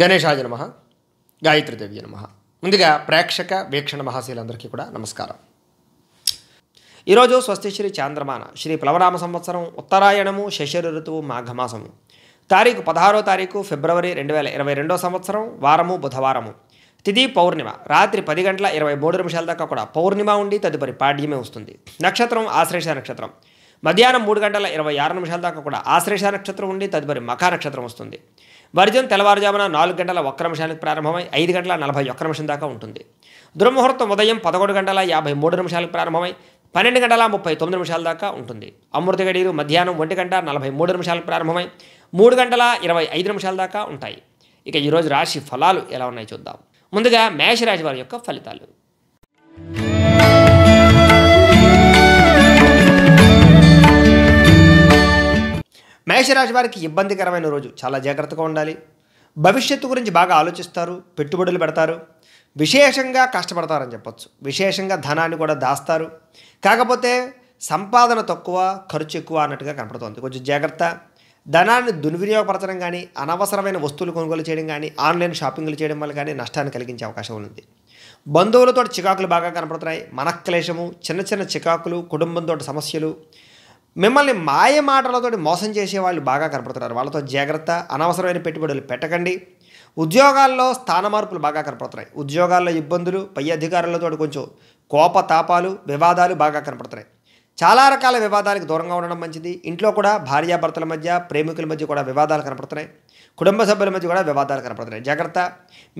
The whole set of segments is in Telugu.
గణేశాయ నమ గాయత్రిదేవి నమ ముందుగా ప్రేక్షక వీక్షణ మహాశీలందరికీ కూడా నమస్కారం ఈరోజు స్వస్తి శ్రీ చాంద్రమాన శ్రీ ప్లవనామ సంవత్సరం ఉత్తరాయణము శశిర ఋతువు మాఘమాసము తారీఖు పదహారో తారీఖు ఫిబ్రవరి రెండు వేల ఇరవై రెండో సంవత్సరం వారము బుధవారము తిది పౌర్ణిమ రాత్రి పది గంటల ఇరవై మూడు నిమిషాల దాకా కూడా పౌర్ణిమ ఉండి తదుపరి పాడ్యమే వస్తుంది నక్షత్రం ఆశ్రేష నక్షత్రం మధ్యాహ్నం మూడు గంటల ఇరవై ఆరు నిమిషాల దాకా కూడా ఆశ్రేష నక్షత్రం ఉండి తదుపరి మఖా నక్షత్రం వస్తుంది వర్జం తెల్లవారుజామున నాలుగు గంటల ఒక్క నిమిషానికి ప్రారంభమై ఐదు గంటల నలభై ఒక్క నిమిషం దాకా ఉంటుంది దుర్ముహూర్తం ఉదయం పదకొండు గంటల యాభై మూడు నిమిషాలకు ప్రారంభమై పన్నెండు గంటల ముప్పై తొమ్మిది నిమిషాల దాకా ఉంటుంది అమృత గడియలు మధ్యాహ్నం ఒంటి గంట నలభై మూడు నిమిషాలకు ప్రారంభమై మూడు గంటల ఇరవై ఐదు నిమిషాల దాకా ఉంటాయి ఇక ఈరోజు రాశి ఫలాలు ఎలా ఉన్నాయి చూద్దాం ముందుగా మేషరాశి వారి యొక్క ఫలితాలు మేషరాశి వారికి ఇబ్బందికరమైన రోజు చాలా జాగ్రత్తగా ఉండాలి భవిష్యత్తు గురించి బాగా ఆలోచిస్తారు పెట్టుబడులు పెడతారు విశేషంగా కష్టపడతారని చెప్పచ్చు విశేషంగా ధనాన్ని కూడా దాస్తారు కాకపోతే సంపాదన తక్కువ ఖర్చు ఎక్కువ అన్నట్టుగా కనపడుతోంది కొంచెం జాగ్రత్త ధనాన్ని దుర్వినియోగపరచడం కానీ అనవసరమైన వస్తువులు కొనుగోలు చేయడం కానీ ఆన్లైన్ షాపింగ్లు చేయడం వల్ల కానీ నష్టాన్ని కలిగించే అవకాశం ఉంది బంధువులతో చికాకులు బాగా కనపడుతున్నాయి మనక్లేశము చిన్న చిన్న చికాకులు కుటుంబంతో సమస్యలు మిమ్మల్ని మాయ మాటలతోటి మోసం చేసే వాళ్ళు బాగా కనపడుతున్నారు వాళ్ళతో జాగ్రత్త అనవసరమైన పెట్టుబడులు పెట్టకండి ఉద్యోగాల్లో స్థాన మార్పులు బాగా కనపడుతున్నాయి ఉద్యోగాల్లో ఇబ్బందులు పై అధికారులతో కొంచెం కోపతాపాలు వివాదాలు బాగా కనపడుతున్నాయి చాలా రకాల వివాదాలకు దూరంగా ఉండడం మంచిది ఇంట్లో కూడా భార్యాభర్తల మధ్య ప్రేమికుల మధ్య కూడా వివాదాలు కనపడుతున్నాయి కుటుంబ సభ్యుల మధ్య కూడా వివాదాలు కనపడుతున్నాయి జాగ్రత్త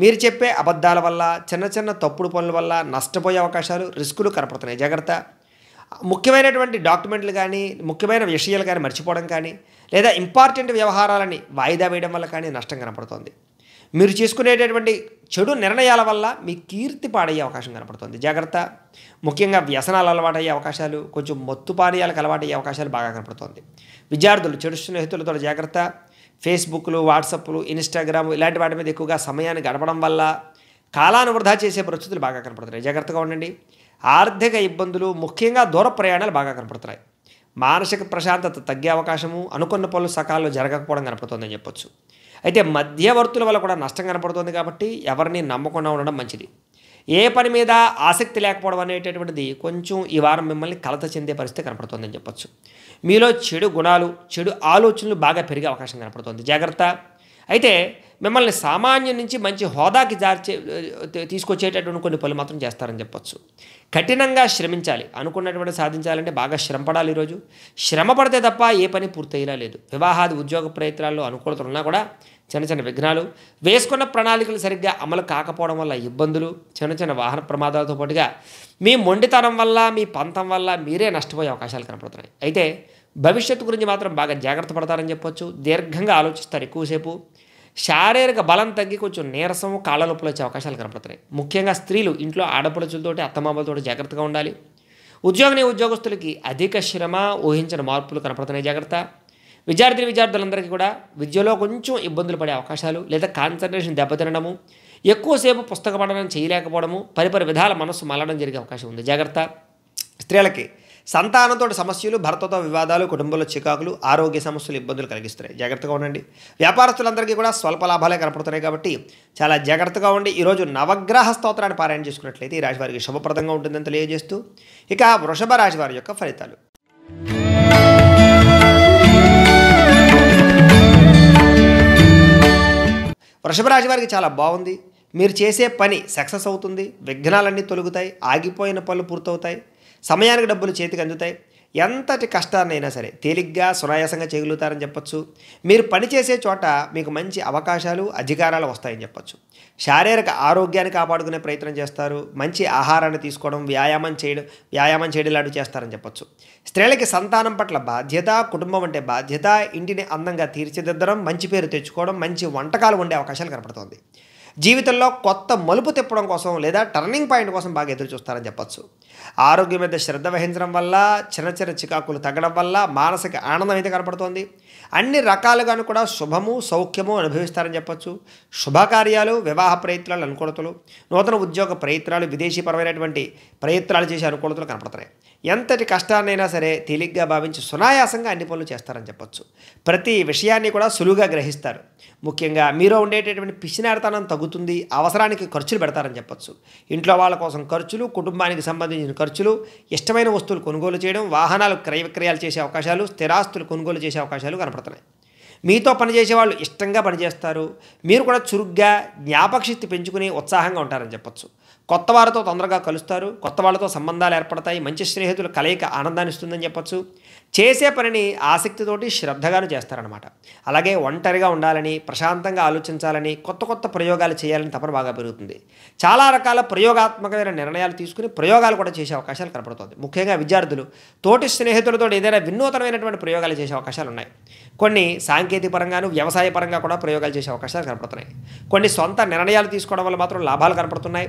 మీరు చెప్పే అబద్ధాల వల్ల చిన్న చిన్న తప్పుడు పనుల వల్ల నష్టపోయే అవకాశాలు రిస్కులు కనపడుతున్నాయి జాగ్రత్త ముఖ్యమైనటువంటి డాక్యుమెంట్లు కానీ ముఖ్యమైన విషయాలు కానీ మర్చిపోవడం కానీ లేదా ఇంపార్టెంట్ వ్యవహారాలని వాయిదా వేయడం వల్ల కానీ నష్టం కనపడుతుంది మీరు చేసుకునేటటువంటి చెడు నిర్ణయాల వల్ల మీ కీర్తి పాడయ్యే అవకాశం కనపడుతుంది జాగ్రత్త ముఖ్యంగా వ్యసనాలు అలవాటయ్యే అవకాశాలు కొంచెం మత్తు పానీయాలకు అలవాటయ్యే అవకాశాలు బాగా కనపడుతుంది విద్యార్థులు చెడు స్నేహితులతో జాగ్రత్త ఫేస్బుక్లు వాట్సాప్లు ఇన్స్టాగ్రామ్ ఇలాంటి వాటి మీద ఎక్కువగా సమయాన్ని గడపడం వల్ల కాలాను వృధా చేసే పరిస్థితులు బాగా కనపడుతున్నాయి జాగ్రత్తగా ఉండండి ఆర్థిక ఇబ్బందులు ముఖ్యంగా దూర ప్రయాణాలు బాగా కనపడుతున్నాయి మానసిక ప్రశాంతత తగ్గే అవకాశము అనుకున్న పనులు సకాలంలో జరగకపోవడం కనపడుతుందని చెప్పొచ్చు అయితే మధ్యవర్తుల వల్ల కూడా నష్టం కనపడుతుంది కాబట్టి ఎవరిని నమ్మకుండా ఉండడం మంచిది ఏ పని మీద ఆసక్తి లేకపోవడం అనేటటువంటిది కొంచెం ఈ వారం మిమ్మల్ని కలత చెందే పరిస్థితి కనపడుతుందని చెప్పొచ్చు మీలో చెడు గుణాలు చెడు ఆలోచనలు బాగా పెరిగే అవకాశం కనపడుతుంది జాగ్రత్త అయితే మిమ్మల్ని సామాన్యం నుంచి మంచి హోదాకి జార్చే తీసుకొచ్చేటటువంటి కొన్ని పనులు మాత్రం చేస్తారని చెప్పొచ్చు కఠినంగా శ్రమించాలి అనుకున్నటువంటి సాధించాలంటే బాగా శ్రమపడాలి ఈరోజు శ్రమ పడితే తప్ప ఏ పని పూర్తయ్యేలా లేదు వివాహాది ఉద్యోగ ప్రయత్నాల్లో అనుకూలతలు ఉన్నా కూడా చిన్న చిన్న విఘ్నాలు వేసుకున్న ప్రణాళికలు సరిగ్గా అమలు కాకపోవడం వల్ల ఇబ్బందులు చిన్న చిన్న వాహన ప్రమాదాలతో పాటుగా మీ మొండితనం వల్ల మీ పంతం వల్ల మీరే నష్టపోయే అవకాశాలు కనపడుతున్నాయి అయితే భవిష్యత్తు గురించి మాత్రం బాగా జాగ్రత్త పడతారని చెప్పొచ్చు దీర్ఘంగా ఆలోచిస్తారు ఎక్కువసేపు శారీరక బలం తగ్గి కొంచెం నీరసము కాళ్ళ నొప్పులు వచ్చే అవకాశాలు కనపడుతున్నాయి ముఖ్యంగా స్త్రీలు ఇంట్లో ఆడపడుచులతోటి అత్తమామలతోటి జాగ్రత్తగా ఉండాలి ఉద్యోగిని ఉద్యోగస్తులకి అధిక శ్రమ ఊహించిన మార్పులు కనపడుతున్నాయి జాగ్రత్త విద్యార్థి విద్యార్థులందరికీ కూడా విద్యలో కొంచెం ఇబ్బందులు పడే అవకాశాలు లేదా కాన్సన్ట్రేషన్ దెబ్బతినడము ఎక్కువసేపు పుస్తక పఠనం చేయలేకపోవడము పరిపరి విధాల మనస్సు మలడం జరిగే అవకాశం ఉంది జాగ్రత్త స్త్రీలకి సంతానంతో సమస్యలు భర్తతో వివాదాలు కుటుంబంలో చికాకులు ఆరోగ్య సమస్యలు ఇబ్బందులు కలిగిస్తున్నాయి జాగ్రత్తగా ఉండండి వ్యాపారస్తులందరికీ కూడా స్వల్ప లాభాలే కనపడుతున్నాయి కాబట్టి చాలా జాగ్రత్తగా ఉండి ఈరోజు నవగ్రహ స్తోత్రాన్ని పారాయణ చేసుకున్నట్లయితే ఈ రాశివారికి శుభప్రదంగా ఉంటుందని తెలియజేస్తూ ఇక వృషభ రాశివారి యొక్క ఫలితాలు వృషభ రాశి వారికి చాలా బాగుంది మీరు చేసే పని సక్సెస్ అవుతుంది విఘ్నాలన్నీ తొలుగుతాయి ఆగిపోయిన పనులు పూర్తవుతాయి సమయానికి డబ్బులు చేతికి అందుతాయి ఎంతటి కష్టాన్నైనా సరే తేలిగ్గా సునాయాసంగా చేయగలుగుతారని చెప్పచ్చు మీరు పనిచేసే చోట మీకు మంచి అవకాశాలు అధికారాలు వస్తాయని చెప్పచ్చు శారీరక ఆరోగ్యాన్ని కాపాడుకునే ప్రయత్నం చేస్తారు మంచి ఆహారాన్ని తీసుకోవడం వ్యాయామం చేయడం వ్యాయామం చేయడం చేస్తారని చెప్పచ్చు స్త్రీలకి సంతానం పట్ల బాధ్యత కుటుంబం అంటే బాధ్యత ఇంటిని అందంగా తీర్చిదిద్దడం మంచి పేరు తెచ్చుకోవడం మంచి వంటకాలు ఉండే అవకాశాలు కనపడుతోంది జీవితంలో కొత్త మలుపు తిప్పడం కోసం లేదా టర్నింగ్ పాయింట్ కోసం బాగా ఎదురు చూస్తారని చెప్పచ్చు ఆరోగ్యం మీద శ్రద్ధ వహించడం వల్ల చిన్న చిన్న చికాకులు తగ్గడం వల్ల మానసిక ఆనందం అయితే కనపడుతోంది అన్ని రకాలుగాను కూడా శుభము సౌఖ్యము అనుభవిస్తారని చెప్పచ్చు శుభకార్యాలు వివాహ ప్రయత్నాలు అనుకూలతలు నూతన ఉద్యోగ ప్రయత్నాలు విదేశీపరమైనటువంటి ప్రయత్నాలు చేసే అనుకూలతలు కనపడతాయి ఎంతటి కష్టాన్నైనా సరే తేలిగ్గా భావించి సునాయాసంగా అన్ని పనులు చేస్తారని చెప్పొచ్చు ప్రతి విషయాన్ని కూడా సులువుగా గ్రహిస్తారు ముఖ్యంగా మీరు ఉండేటటువంటి పిసినాడతనం తగ్గుతుంది అవసరానికి ఖర్చులు పెడతారని చెప్పొచ్చు ఇంట్లో వాళ్ళ కోసం ఖర్చులు కుటుంబానికి సంబంధించిన ఖర్చులు ఇష్టమైన వస్తువులు కొనుగోలు చేయడం వాహనాలు క్రయ విక్రయాలు చేసే అవకాశాలు స్థిరాస్తులు కొనుగోలు చేసే అవకాశాలు కనపడుతున్నాయి మీతో పనిచేసే వాళ్ళు ఇష్టంగా పనిచేస్తారు మీరు కూడా చురుగ్గా జ్ఞాపకశక్తి పెంచుకుని ఉత్సాహంగా ఉంటారని చెప్పొచ్చు కొత్త వారితో తొందరగా కలుస్తారు కొత్త వాళ్ళతో సంబంధాలు ఏర్పడతాయి మంచి స్నేహితులు కలయిక ఆనందాన్ని ఇస్తుందని చెప్పచ్చు చేసే పనిని ఆసక్తితోటి శ్రద్ధగాను చేస్తారనమాట అలాగే ఒంటరిగా ఉండాలని ప్రశాంతంగా ఆలోచించాలని కొత్త కొత్త ప్రయోగాలు చేయాలని తపన బాగా పెరుగుతుంది చాలా రకాల ప్రయోగాత్మకమైన నిర్ణయాలు తీసుకుని ప్రయోగాలు కూడా చేసే అవకాశాలు కనపడుతుంది ముఖ్యంగా విద్యార్థులు తోటి స్నేహితులతో ఏదైనా వినూతనమైనటువంటి ప్రయోగాలు చేసే అవకాశాలు ఉన్నాయి కొన్ని సాంకేతిక పరంగాను వ్యవసాయ పరంగా కూడా ప్రయోగాలు చేసే అవకాశాలు కనపడుతున్నాయి కొన్ని సొంత నిర్ణయాలు తీసుకోవడం వల్ల మాత్రం లాభాలు కనపడుతున్నాయి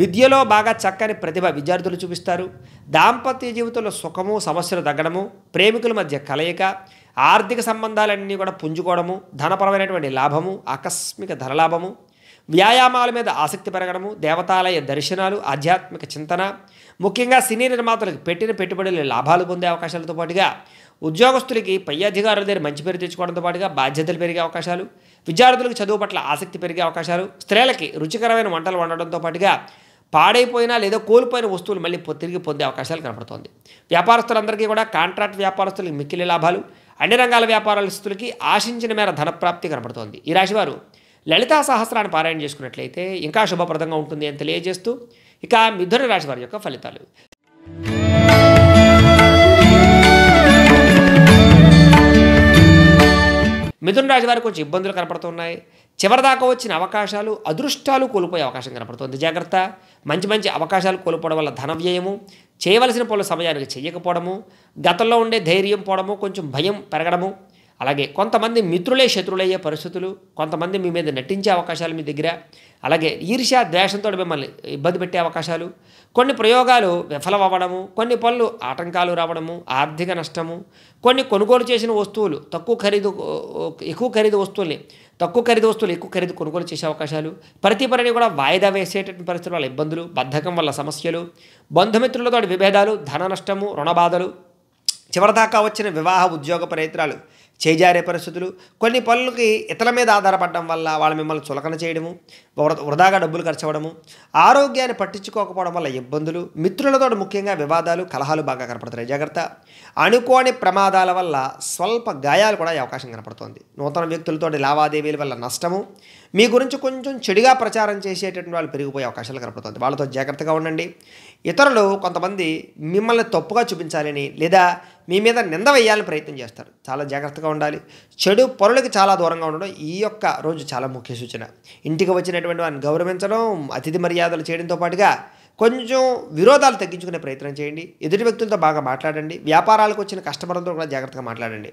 విద్యలో బాగా చక్కని ప్రతిభ విద్యార్థులు చూపిస్తారు దాంపత్య జీవితంలో సుఖము సమస్యలు తగ్గడము ప్రేమికుల మధ్య కలయిక ఆర్థిక సంబంధాలన్నీ కూడా పుంజుకోవడము ధనపరమైనటువంటి లాభము ఆకస్మిక ధనలాభము వ్యాయామాల మీద ఆసక్తి పెరగడము దేవతాలయ దర్శనాలు ఆధ్యాత్మిక చింతన ముఖ్యంగా సినీ నిర్మాతలకు పెట్టిన పెట్టుబడులు లాభాలు పొందే అవకాశాలతో పాటుగా ఉద్యోగస్తులకి పై అధికారుల దగ్గర మంచి పేరు తెచ్చుకోవడంతో పాటుగా బాధ్యతలు పెరిగే అవకాశాలు విద్యార్థులకు చదువు పట్ల ఆసక్తి పెరిగే అవకాశాలు స్త్రీలకి రుచికరమైన వంటలు వండడంతో పాటుగా పాడైపోయినా లేదా కోల్పోయిన వస్తువులు మళ్ళీ తిరిగి పొందే అవకాశాలు కనపడుతోంది వ్యాపారస్తులందరికీ కూడా కాంట్రాక్ట్ వ్యాపారస్తులకు మిక్కిలి లాభాలు అన్ని రంగాల వ్యాపారస్తులకి ఆశించిన మేర ధనప్రాప్తి కనపడుతోంది ఈ రాశివారు లలితా సహస్రాన్ని పారాయణ చేసుకున్నట్లయితే ఇంకా శుభప్రదంగా ఉంటుంది అని తెలియజేస్తూ ఇక మిథున రాశి వారి యొక్క ఫలితాలు మిథున రాశి వారికి కొంచెం ఇబ్బందులు కనపడుతున్నాయి చివరిదాకా వచ్చిన అవకాశాలు అదృష్టాలు కోల్పోయే అవకాశం కనపడుతుంది జాగ్రత్త మంచి మంచి అవకాశాలు కోల్పోవడం వల్ల ధన వ్యయము చేయవలసిన పనులు సమయానికి చేయకపోవడము గతంలో ఉండే ధైర్యం పోవడము కొంచెం భయం పెరగడము అలాగే కొంతమంది మిత్రులే శత్రులయ్యే పరిస్థితులు కొంతమంది మీ మీద నటించే అవకాశాలు మీ దగ్గర అలాగే ఈర్ష్య ద్వేషంతో మిమ్మల్ని ఇబ్బంది పెట్టే అవకాశాలు కొన్ని ప్రయోగాలు విఫలమవ్వడము కొన్ని పనులు ఆటంకాలు రావడము ఆర్థిక నష్టము కొన్ని కొనుగోలు చేసిన వస్తువులు తక్కువ ఖరీదు ఎక్కువ ఖరీదు వస్తువుల్ని తక్కువ ఖరీదు వస్తువులు ఎక్కువ ఖరీదు కొనుగోలు చేసే అవకాశాలు ప్రతి పనిని కూడా వాయిదా వేసేటటువంటి పరిస్థితుల వల్ల ఇబ్బందులు బద్ధకం వల్ల సమస్యలు బంధుమిత్రులతో విభేదాలు ధన నష్టము రుణబాధలు చివరిదాకా వచ్చిన వివాహ ఉద్యోగ ప్రయత్నాలు చేజారే పరిస్థితులు కొన్ని పనులకి ఇతర మీద ఆధారపడడం వల్ల వాళ్ళు మిమ్మల్ని చులకన చేయడము వృధాగా డబ్బులు ఖర్చు అవ్వడము ఆరోగ్యాన్ని పట్టించుకోకపోవడం వల్ల ఇబ్బందులు మిత్రులతో ముఖ్యంగా వివాదాలు కలహాలు బాగా కనపడుతున్నాయి జాగ్రత్త అనుకోని ప్రమాదాల వల్ల స్వల్ప గాయాలు కూడా అవకాశం కనపడుతోంది నూతన వ్యక్తులతోటి లావాదేవీల వల్ల నష్టము మీ గురించి కొంచెం చెడుగా ప్రచారం చేసేటటువంటి వాళ్ళు పెరిగిపోయే అవకాశాలు కనపడుతుంది వాళ్ళతో జాగ్రత్తగా ఉండండి ఇతరులు కొంతమంది మిమ్మల్ని తప్పుగా చూపించాలని లేదా మీ మీద నింద వేయాలని ప్రయత్నం చేస్తారు చాలా జాగ్రత్తగా ఉండాలి చెడు పొరలకి చాలా దూరంగా ఉండడం ఈ యొక్క రోజు చాలా ముఖ్య సూచన ఇంటికి వచ్చినటువంటి వారిని గౌరవించడం అతిథి మర్యాదలు చేయడంతో పాటుగా కొంచెం విరోధాలు తగ్గించుకునే ప్రయత్నం చేయండి ఎదుటి వ్యక్తులతో బాగా మాట్లాడండి వ్యాపారాలకు వచ్చిన కస్టమర్లతో కూడా జాగ్రత్తగా మాట్లాడండి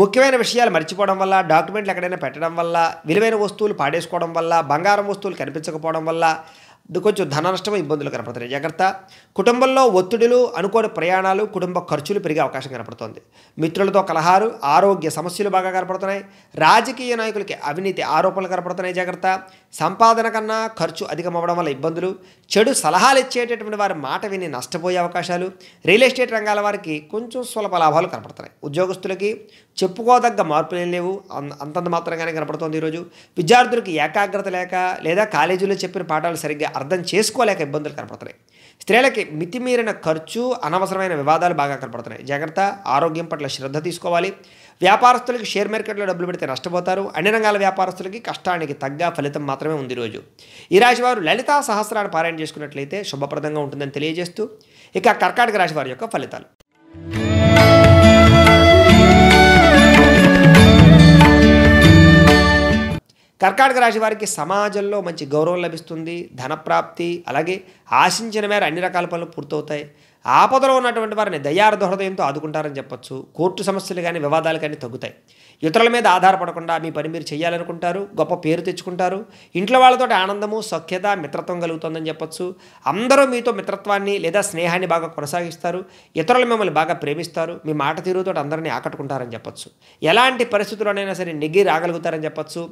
ముఖ్యమైన విషయాలు మర్చిపోవడం వల్ల డాక్యుమెంట్లు ఎక్కడైనా పెట్టడం వల్ల విలువైన వస్తువులు పాడేసుకోవడం వల్ల బంగారం వస్తువులు కనిపించకపోవడం వల్ల కొంచెం ధన నష్టం ఇబ్బందులు కనపడుతున్నాయి జాగ్రత్త కుటుంబంలో ఒత్తిడులు అనుకోని ప్రయాణాలు కుటుంబ ఖర్చులు పెరిగే అవకాశం కనపడుతుంది మిత్రులతో కలహారు ఆరోగ్య సమస్యలు బాగా కనపడుతున్నాయి రాజకీయ నాయకులకి అవినీతి ఆరోపణలు కనపడుతున్నాయి జాగ్రత్త సంపాదన కన్నా ఖర్చు అధికమవ్వడం వల్ల ఇబ్బందులు చెడు సలహాలు ఇచ్చేటటువంటి వారి మాట విని నష్టపోయే అవకాశాలు రియల్ ఎస్టేట్ రంగాల వారికి కొంచెం స్వల్ప లాభాలు కనపడుతున్నాయి ఉద్యోగస్తులకి చెప్పుకోదగ్గ మార్పులు ఏం లేవు అంతంత మాత్రంగానే కనపడుతోంది ఈరోజు విద్యార్థులకు ఏకాగ్రత లేక లేదా కాలేజీలో చెప్పిన పాఠాలు సరిగ్గా అర్థం చేసుకోలేక ఇబ్బందులు కనపడుతున్నాయి స్త్రీలకి మితిమీరిన ఖర్చు అనవసరమైన వివాదాలు బాగా కనపడుతున్నాయి జాగ్రత్త ఆరోగ్యం పట్ల శ్రద్ధ తీసుకోవాలి వ్యాపారస్తులకి షేర్ మార్కెట్లో డబ్బులు పెడితే నష్టపోతారు అన్ని రంగాల వ్యాపారస్తులకి కష్టానికి తగ్గ ఫలితం మాత్రమే ఉంది రోజు ఈ రాశివారు లలితా సహస్రాన్ని పారాయణ చేసుకున్నట్లయితే శుభప్రదంగా ఉంటుందని తెలియజేస్తూ ఇక కర్కాటక రాశివారి యొక్క ఫలితాలు కర్కాటక రాశి వారికి సమాజంలో మంచి గౌరవం లభిస్తుంది ధనప్రాప్తి అలాగే ఆశించిన మేర అన్ని రకాల పనులు పూర్తవుతాయి ఆపదలో ఉన్నటువంటి వారిని దయార్థ హృదయంతో ఆదుకుంటారని చెప్పొచ్చు కోర్టు సమస్యలు కానీ వివాదాలు కానీ తగ్గుతాయి ఇతరుల మీద ఆధారపడకుండా మీ పని మీరు చేయాలనుకుంటారు గొప్ప పేరు తెచ్చుకుంటారు ఇంట్లో వాళ్ళతో ఆనందము సఖ్యత మిత్రత్వం కలుగుతుందని చెప్పొచ్చు అందరూ మీతో మిత్రత్వాన్ని లేదా స్నేహాన్ని బాగా కొనసాగిస్తారు ఇతరులు మిమ్మల్ని బాగా ప్రేమిస్తారు మీ మాట తీరుతో అందరినీ ఆకట్టుకుంటారని చెప్పచ్చు ఎలాంటి పరిస్థితుల్లోనైనా సరే నెగ్గి రాగలుగుతారని చెప్పచ్చు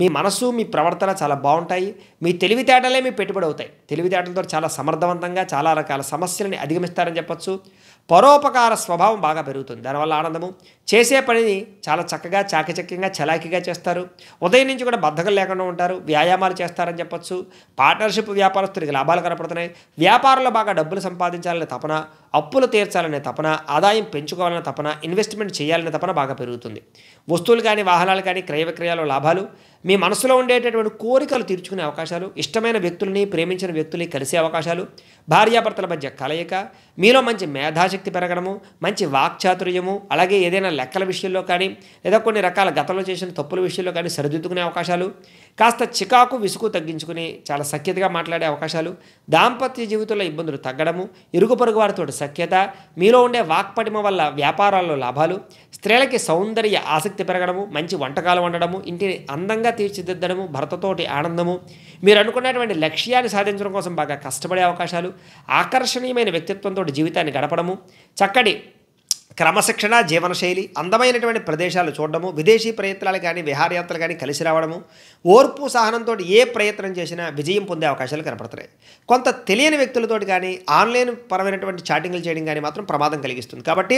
మీ మనసు మీ ప్రవర్తన చాలా బాగుంటాయి మీ తెలివితేటలే మీ పెట్టుబడి అవుతాయి తెలివితేటలతో చాలా సమర్థవంతంగా చాలా రకాల సమస్యలని అధిగమిస్తారని చెప్పచ్చు పరోపకార స్వభావం బాగా పెరుగుతుంది దానివల్ల ఆనందము చేసే పనిని చాలా చక్కగా చాకచక్యంగా చలాకీగా చేస్తారు ఉదయం నుంచి కూడా బద్ధకం లేకుండా ఉంటారు వ్యాయామాలు చేస్తారని చెప్పొచ్చు పార్ట్నర్షిప్ వ్యాపారస్తులకి లాభాలు కనపడుతున్నాయి వ్యాపారంలో బాగా డబ్బులు సంపాదించాలనే తపన అప్పులు తీర్చాలనే తపన ఆదాయం పెంచుకోవాలనే తపన ఇన్వెస్ట్మెంట్ చేయాలనే తపన బాగా పెరుగుతుంది వస్తువులు కానీ వాహనాలు కానీ క్రయ విక్రయాలు లాభాలు మీ మనసులో ఉండేటటువంటి కోరికలు తీర్చుకునే అవకాశాలు ఇష్టమైన వ్యక్తుల్ని ప్రేమించిన వ్యక్తుల్ని కలిసే అవకాశాలు భార్యాభర్తల మధ్య కలయిక మీలో మంచి మేధాశక్తి పెరగడము మంచి వాక్చాతుర్యము అలాగే ఏదైనా లెక్కల విషయంలో కానీ లేదా కొన్ని రకాల గతంలో చేసిన తప్పుల విషయంలో కానీ సరిదిద్దుకునే అవకాశాలు కాస్త చికాకు విసుగు తగ్గించుకుని చాలా సఖ్యతగా మాట్లాడే అవకాశాలు దాంపత్య జీవితంలో ఇబ్బందులు తగ్గడము ఇరుగు పొరుగు వారితో సఖ్యత మీలో ఉండే వాక్పటిమ వల్ల వ్యాపారాల్లో లాభాలు స్త్రీలకి సౌందర్య ఆసక్తి పెరగడము మంచి వంటకాలు వండడము ఇంటిని అందంగా తీర్చిదిద్దడము భర్తతోటి ఆనందము మీరు అనుకున్నటువంటి లక్ష్యాన్ని సాధించడం కోసం బాగా కష్టపడే అవకాశాలు ఆకర్షణీయమైన వ్యక్తిత్వంతో జీవితాన్ని గడపడము చక్కటి క్రమశిక్షణ జీవనశైలి అందమైనటువంటి ప్రదేశాలు చూడడము విదేశీ ప్రయత్నాలు కానీ విహారయాత్రలు కానీ కలిసి రావడము ఓర్పు సహనంతో ఏ ప్రయత్నం చేసినా విజయం పొందే అవకాశాలు కనపడుతున్నాయి కొంత తెలియని వ్యక్తులతోటి కానీ ఆన్లైన్ పరమైనటువంటి చాటింగ్లు చేయడం కానీ మాత్రం ప్రమాదం కలిగిస్తుంది కాబట్టి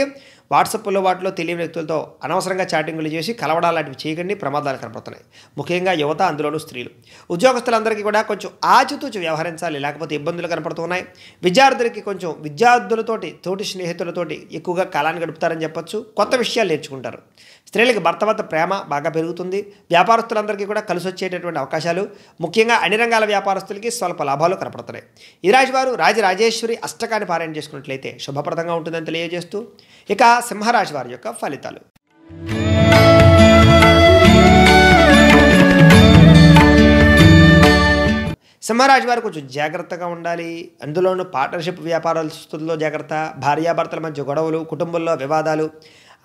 వాట్సాప్లో వాటిలో తెలియని వ్యక్తులతో అనవసరంగా చాటింగ్లు చేసి కలవడాలు లాంటివి చేయకండి ప్రమాదాలు కనపడుతున్నాయి ముఖ్యంగా యువత అందులోనూ స్త్రీలు ఉద్యోగస్తులందరికీ కూడా కొంచెం ఆచితూచి వ్యవహరించాలి లేకపోతే ఇబ్బందులు కనపడుతున్నాయి విద్యార్థులకి కొంచెం విద్యార్థులతోటి తోటి స్నేహితులతోటి ఎక్కువగా కళాన్ని గడుపుతారని చెప్పొచ్చు కొత్త విషయాలు నేర్చుకుంటారు స్త్రీలకు భర్త వద్ద ప్రేమ బాగా పెరుగుతుంది వ్యాపారస్తులందరికీ కూడా కలిసి వచ్చేటటువంటి అవకాశాలు ముఖ్యంగా అన్ని రంగాల వ్యాపారస్తులకి స్వల్ప లాభాలు కనపడుతున్నాయి ఈ రాశి వారు రాజరాజేశ్వరి అష్టకాన్ని పారాయణ చేసుకున్నట్లయితే శుభప్రదంగా ఉంటుందని తెలియజేస్తూ ఇక సింహరాశి వారి యొక్క ఫలితాలు సింహరాశి వారు కొంచెం జాగ్రత్తగా ఉండాలి అందులోనూ పార్ట్నర్షిప్ వ్యాపారాల స్థుతుల్లో జాగ్రత్త భార్యాభర్తల మధ్య గొడవలు కుటుంబంలో వివాదాలు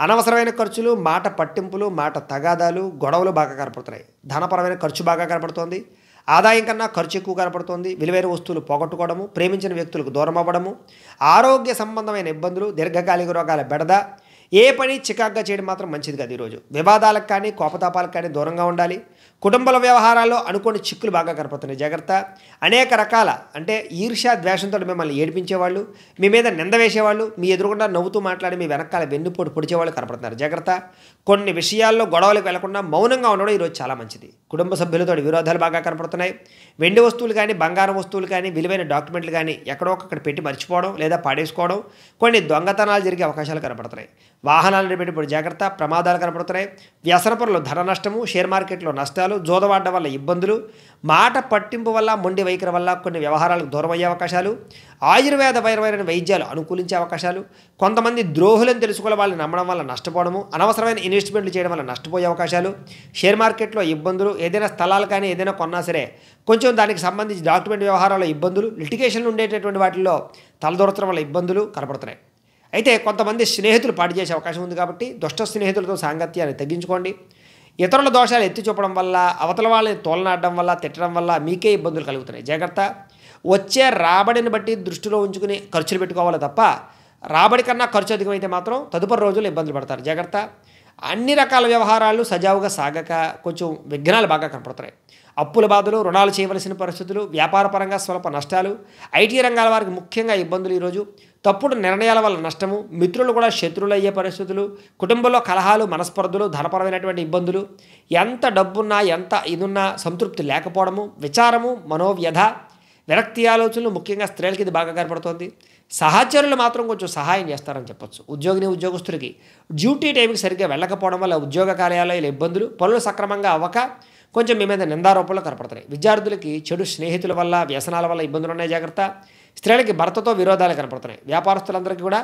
అనవసరమైన ఖర్చులు మాట పట్టింపులు మాట తగాదాలు గొడవలు బాగా కనపడుతున్నాయి ధనపరమైన ఖర్చు బాగా కనపడుతోంది ఆదాయం కన్నా ఖర్చు ఎక్కువ కనపడుతోంది విలువైన వస్తువులు పోగొట్టుకోవడము ప్రేమించిన వ్యక్తులకు దూరం అవ్వడము ఆరోగ్య సంబంధమైన ఇబ్బందులు దీర్ఘకాలిక రోగాల బెడద ఏ పని చికాగ్గా చేయడం మాత్రం మంచిది కాదు ఈరోజు వివాదాలకు కానీ కోపతాపాలకు కానీ దూరంగా ఉండాలి కుటుంబాల వ్యవహారాల్లో అనుకోని చిక్కులు బాగా కనపడుతున్నాయి జాగ్రత్త అనేక రకాల అంటే ఈర్ష్యా ద్వేషంతో మిమ్మల్ని ఏడిపించేవాళ్ళు మీ మీద నింద వేసేవాళ్ళు మీ ఎదురుకుండా నవ్వుతూ మాట్లాడి మీ వెనకాల వెన్నుపోటు పొడిచేవాళ్ళు కనపడుతున్నారు జాగ్రత్త కొన్ని విషయాల్లో గొడవలకు వెళ్లకుండా మౌనంగా ఉండడం ఈరోజు చాలా మంచిది కుటుంబ సభ్యులతో విరోధాలు బాగా కనపడుతున్నాయి వెండి వస్తువులు కానీ బంగారం వస్తువులు కానీ విలువైన డాక్యుమెంట్లు కానీ ఎక్కడో ఒక్కడ పెట్టి మర్చిపోవడం లేదా పాడేసుకోవడం కొన్ని దొంగతనాలు జరిగే అవకాశాలు కనపడుతున్నాయి వాహనాలు పెట్టినప్పుడు జాగ్రత్త ప్రమాదాలు కనపడుతున్నాయి వ్యసన పనులు నష్టము షేర్ మార్కెట్లో నష్టాలు జోదవాడడం వల్ల ఇబ్బందులు మాట పట్టింపు వల్ల మొండి వైఖరి వల్ల కొన్ని వ్యవహారాలకు దూరం అయ్యే అవకాశాలు ఆయుర్వేద వైరమైన వైద్యాలు అనుకూలించే అవకాశాలు కొంతమంది ద్రోహులను తెలుసుకోవాలి వాళ్ళని నమ్మడం వల్ల నష్టపోవడము అనవసరమైన ఇన్వెస్ట్మెంట్లు చేయడం వల్ల నష్టపోయే అవకాశాలు షేర్ మార్కెట్లో ఇబ్బందులు ఏదైనా స్థలాలు కానీ ఏదైనా కొన్నా సరే కొంచెం దానికి సంబంధించి డాక్యుమెంట్ వ్యవహారాల్లో ఇబ్బందులు లిటిగేషన్లు ఉండేటటువంటి వాటిల్లో తలదూరతరం వల్ల ఇబ్బందులు కనపడుతున్నాయి అయితే కొంతమంది స్నేహితులు పాటు చేసే అవకాశం ఉంది కాబట్టి దుష్ట స్నేహితులతో సాంగత్యాన్ని తగ్గించుకోండి ఇతరుల దోషాలు ఎత్తి చూపడం వల్ల అవతల వాళ్ళని తోలనాడడం వల్ల తిట్టడం వల్ల మీకే ఇబ్బందులు కలుగుతున్నాయి జాగ్రత్త వచ్చే రాబడిని బట్టి దృష్టిలో ఉంచుకుని ఖర్చులు పెట్టుకోవాలి తప్ప రాబడి కన్నా ఖర్చు అధికమైతే మాత్రం తదుపరి రోజులు ఇబ్బందులు పడతారు జాగ్రత్త అన్ని రకాల వ్యవహారాలు సజావుగా సాగక కొంచెం విఘ్నాలు బాగా కనపడుతున్నాయి అప్పుల బాధలు రుణాలు చేయవలసిన పరిస్థితులు వ్యాపారపరంగా స్వల్ప నష్టాలు ఐటీ రంగాల వారికి ముఖ్యంగా ఇబ్బందులు ఈరోజు తప్పుడు నిర్ణయాల వల్ల నష్టము మిత్రులు కూడా శత్రువులయ్యే పరిస్థితులు కుటుంబంలో కలహాలు మనస్పర్ధలు ధనపరమైనటువంటి ఇబ్బందులు ఎంత డబ్బున్నా ఎంత ఇదున్నా సంతృప్తి లేకపోవడము విచారము మనోవ్యధ విరక్తి ఆలోచనలు ముఖ్యంగా స్త్రీలకి ఇది బాగా కనపడుతోంది సహచరులు మాత్రం కొంచెం సహాయం చేస్తారని చెప్పొచ్చు ఉద్యోగిని ఉద్యోగస్తులకి డ్యూటీ టైంకి సరిగ్గా వెళ్ళకపోవడం వల్ల ఉద్యోగ కార్యాలయాల ఇబ్బందులు పనులు సక్రమంగా అవ్వక కొంచెం మీ మీద నిందారోపణలు కనపడతాయి విద్యార్థులకి చెడు స్నేహితుల వల్ల వ్యసనాల వల్ల ఇబ్బందులు ఉన్నాయి జాగ్రత్త స్త్రీలకి భర్తతో విరోధాలు కనపడుతున్నాయి వ్యాపారస్తులందరికీ కూడా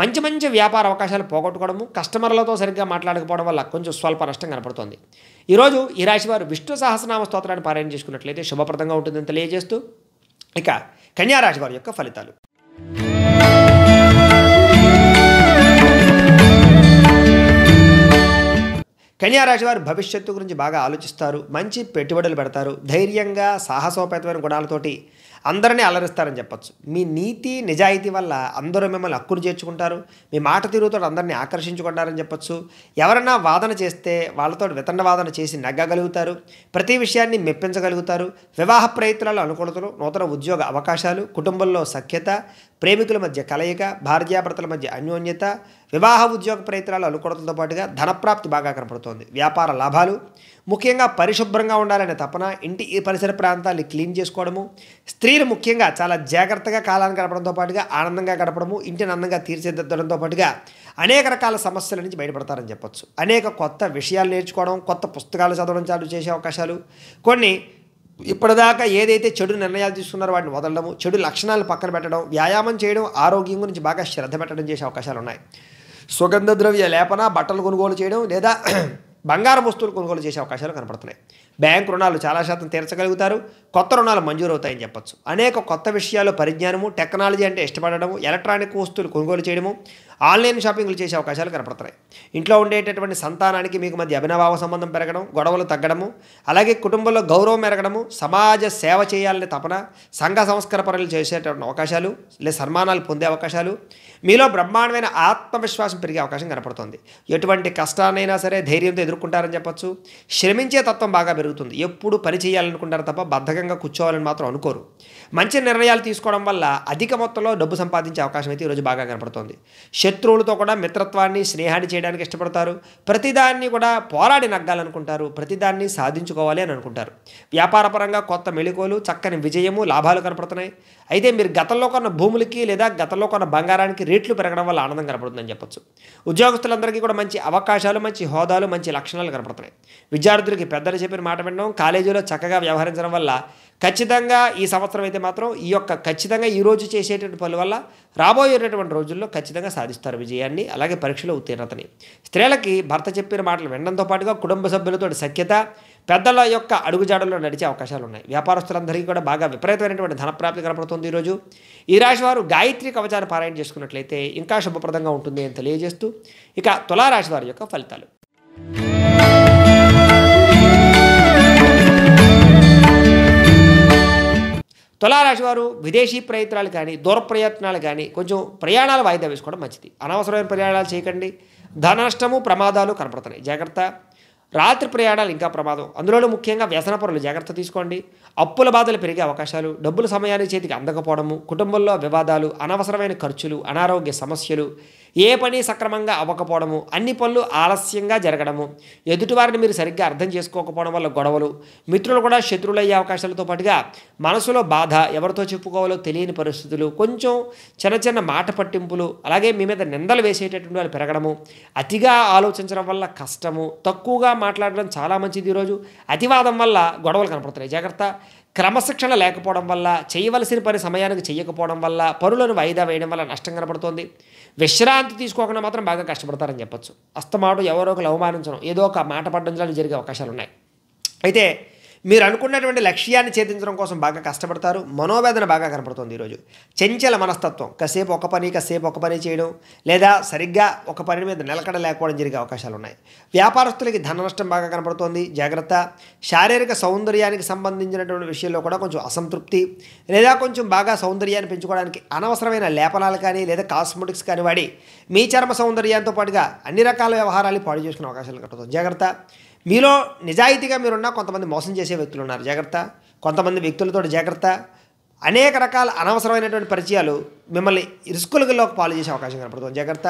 మంచి మంచి వ్యాపార అవకాశాలు పోగొట్టుకోవడము కస్టమర్లతో సరిగ్గా మాట్లాడకపోవడం వల్ల కొంచెం స్వల్ప నష్టం కనపడుతోంది ఈరోజు ఈ రాశివారు విష్ణు సహస్రనామ స్తోత్రాన్ని పారాయణ చేసుకున్నట్లయితే శుభప్రదంగా ఉంటుందని తెలియజేస్తూ ఇక కన్యారాశి వారి యొక్క ఫలితాలు కన్యారాశి వారు భవిష్యత్తు గురించి బాగా ఆలోచిస్తారు మంచి పెట్టుబడులు పెడతారు ధైర్యంగా సాహసోపేతమైన గుణాలతోటి అందరినీ అలరిస్తారని చెప్పచ్చు మీ నీతి నిజాయితీ వల్ల అందరూ మిమ్మల్ని అక్కురు చేర్చుకుంటారు మీ మాట తీరుతో అందరినీ ఆకర్షించుకుంటారని చెప్పచ్చు ఎవరన్నా వాదన చేస్తే వాళ్ళతో వితండ వాదన చేసి నగ్గగలుగుతారు ప్రతి విషయాన్ని మెప్పించగలుగుతారు వివాహ ప్రయత్నాలు అనుకూలతలు నూతన ఉద్యోగ అవకాశాలు కుటుంబంలో సఖ్యత ప్రేమికుల మధ్య కలయిక భార్యాభర్తల మధ్య అన్యోన్యత వివాహ ఉద్యోగ ప్రయత్నాలు అనుకోవడంతో పాటుగా ధనప్రాప్తి బాగా కనపడుతోంది వ్యాపార లాభాలు ముఖ్యంగా పరిశుభ్రంగా ఉండాలనే తపన ఇంటి ఈ పరిసర ప్రాంతాన్ని క్లీన్ చేసుకోవడము స్త్రీలు ముఖ్యంగా చాలా జాగ్రత్తగా కాలాన్ని గడపడంతో పాటుగా ఆనందంగా గడపడము ఇంటిని అందంగా తీర్చిదిద్దడంతో పాటుగా అనేక రకాల సమస్యల నుంచి బయటపడతారని చెప్పొచ్చు అనేక కొత్త విషయాలు నేర్చుకోవడం కొత్త పుస్తకాలు చదవడం చాలు చేసే అవకాశాలు కొన్ని ఇప్పటిదాకా ఏదైతే చెడు నిర్ణయాలు తీసుకున్నారో వాటిని వదలడము చెడు లక్షణాలు పక్కన పెట్టడం వ్యాయామం చేయడం ఆరోగ్యం గురించి బాగా శ్రద్ధ పెట్టడం చేసే అవకాశాలు ఉన్నాయి సుగంధ ద్రవ్య లేపన బట్టలు కొనుగోలు చేయడం లేదా బంగారం వస్తువులు కొనుగోలు చేసే అవకాశాలు కనపడుతున్నాయి బ్యాంక్ రుణాలు చాలా శాతం తీర్చగలుగుతారు కొత్త రుణాలు మంజూరు అవుతాయని చెప్పొచ్చు అనేక కొత్త విషయాలు పరిజ్ఞానము టెక్నాలజీ అంటే ఇష్టపడడము ఎలక్ట్రానిక్ వస్తువులు కొనుగోలు చేయడము ఆన్లైన్ షాపింగ్లు చేసే అవకాశాలు కనపడతాయి ఇంట్లో ఉండేటటువంటి సంతానానికి మీకు మధ్య అభినభావ సంబంధం పెరగడం గొడవలు తగ్గడము అలాగే కుటుంబంలో గౌరవం పెరగడము సమాజ సేవ చేయాలని తపన సంఘ సంస్కార పనులు చేసేటువంటి అవకాశాలు లేదా సన్మానాలు పొందే అవకాశాలు మీలో బ్రహ్మాండమైన ఆత్మవిశ్వాసం పెరిగే అవకాశం కనపడుతుంది ఎటువంటి కష్టాన్నైనా సరే ధైర్యంతో ఎదుర్కొంటారని చెప్పొచ్చు శ్రమించే తత్వం బాగా పెరుగుతుంది ఎప్పుడు పని చేయాలనుకుంటారు తప్ప బద్ధకంగా కూర్చోవాలని మాత్రం అనుకోరు మంచి నిర్ణయాలు తీసుకోవడం వల్ల అధిక మొత్తంలో డబ్బు సంపాదించే అవకాశం అయితే ఈరోజు బాగా కనపడుతోంది శత్రువులతో కూడా మిత్రత్వాన్ని స్నేహాన్ని చేయడానికి ఇష్టపడతారు ప్రతిదాన్ని కూడా పోరాడి నగ్గాలనుకుంటారు ప్రతిదాన్ని సాధించుకోవాలి అని అనుకుంటారు వ్యాపారపరంగా కొత్త మెళుకోలు చక్కని విజయము లాభాలు కనపడుతున్నాయి అయితే మీరు గతంలో కొన్న భూములకి లేదా గతంలో కొన్న బంగారానికి రేట్లు పెరగడం వల్ల ఆనందం కనపడుతుందని చెప్పొచ్చు ఉద్యోగస్తులందరికీ కూడా మంచి అవకాశాలు మంచి హోదాలు మంచి లక్షణాలు కనపడుతున్నాయి విద్యార్థులకి పెద్దలు చెప్పిన మాట వినడం కాలేజీలో చక్కగా వ్యవహరించడం వల్ల ఖచ్చితంగా ఈ సంవత్సరం అయితే మాత్రం ఈ యొక్క ఖచ్చితంగా ఈరోజు చేసేటువంటి పనుల వల్ల రాబోయేటటువంటి రోజుల్లో ఖచ్చితంగా సాధిస్తారు విజయాన్ని అలాగే పరీక్షలో ఉత్తీర్ణతని స్త్రీలకి భర్త చెప్పిన మాటలు వినడంతో పాటుగా కుటుంబ సభ్యులతో సఖ్యత పెద్దల యొక్క అడుగుజాడల్లో నడిచే అవకాశాలు ఉన్నాయి వ్యాపారస్తులందరికీ కూడా బాగా విపరీతమైనటువంటి ధనప్రాప్తి కనపడుతుంది ఈరోజు ఈ రాశి వారు గాయత్రి కవచాన్ని పారాయణ చేసుకున్నట్లయితే ఇంకా శుభప్రదంగా ఉంటుంది అని తెలియజేస్తూ ఇక తులారాశి వారి యొక్క ఫలితాలు తులారాశి వారు విదేశీ ప్రయత్నాలు కానీ దూర ప్రయత్నాలు కానీ కొంచెం ప్రయాణాలు వాయిదా వేసుకోవడం మంచిది అనవసరమైన ప్రయాణాలు చేయకండి ధన నష్టము ప్రమాదాలు కనపడుతున్నాయి జాగ్రత్త రాత్రి ప్రయాణాలు ఇంకా ప్రమాదం అందులోనూ ముఖ్యంగా వ్యసన పనులు జాగ్రత్త తీసుకోండి అప్పుల బాధలు పెరిగే అవకాశాలు డబ్బులు సమయాన్ని చేతికి అందకపోవడము కుటుంబంలో వివాదాలు అనవసరమైన ఖర్చులు అనారోగ్య సమస్యలు ఏ పని సక్రమంగా అవ్వకపోవడము అన్ని పనులు ఆలస్యంగా జరగడము ఎదుటివారిని మీరు సరిగ్గా అర్థం చేసుకోకపోవడం వల్ల గొడవలు మిత్రులు కూడా శత్రువులయ్యే అవకాశాలతో పాటుగా మనసులో బాధ ఎవరితో చెప్పుకోవాలో తెలియని పరిస్థితులు కొంచెం చిన్న చిన్న మాట పట్టింపులు అలాగే మీ మీద నిందలు వేసేటటువంటి వాళ్ళు పెరగడము అతిగా ఆలోచించడం వల్ల కష్టము తక్కువగా మాట్లాడడం చాలా మంచిది ఈరోజు అతివాదం వల్ల గొడవలు కనపడుతున్నాయి జాగ్రత్త క్రమశిక్షణ లేకపోవడం వల్ల చేయవలసిన పని సమయానికి చేయకపోవడం వల్ల పనులను వాయిదా వేయడం వల్ల నష్టం కనపడుతోంది విశ్రాంతి తీసుకోకుండా మాత్రం బాగా కష్టపడతారని చెప్పచ్చు అస్తమాటు ఎవరో ఒకరు అవమానించడం ఏదో ఒక మాట పడడం జరిగే అవకాశాలు ఉన్నాయి అయితే మీరు అనుకున్నటువంటి లక్ష్యాన్ని ఛేదించడం కోసం బాగా కష్టపడతారు మనోవేదన బాగా కనపడుతుంది ఈరోజు చెంచల మనస్తత్వం కాసేపు ఒక పని కాసేపు ఒక పని చేయడం లేదా సరిగ్గా ఒక పని మీద నిలకడ లేకపోవడం జరిగే అవకాశాలు ఉన్నాయి వ్యాపారస్తులకి ధన నష్టం బాగా కనపడుతోంది జాగ్రత్త శారీరక సౌందర్యానికి సంబంధించినటువంటి విషయంలో కూడా కొంచెం అసంతృప్తి లేదా కొంచెం బాగా సౌందర్యాన్ని పెంచుకోవడానికి అనవసరమైన లేపనాలు కానీ లేదా కాస్మెటిక్స్ కానీ వాడి మీ చర్మ సౌందర్యంతో పాటుగా అన్ని రకాల వ్యవహారాలు పాడు చేసుకునే అవకాశాలు కట్టుతుంది జాగ్రత్త మీలో నిజాయితీగా మీరున్న కొంతమంది మోసం చేసే వ్యక్తులు ఉన్నారు జాగ్రత్త కొంతమంది వ్యక్తులతో జాగ్రత్త అనేక రకాల అనవసరమైనటువంటి పరిచయాలు మిమ్మల్ని ఇరుస్కులలోకి పాలు చేసే అవకాశం కనపడుతుంది జాగ్రత్త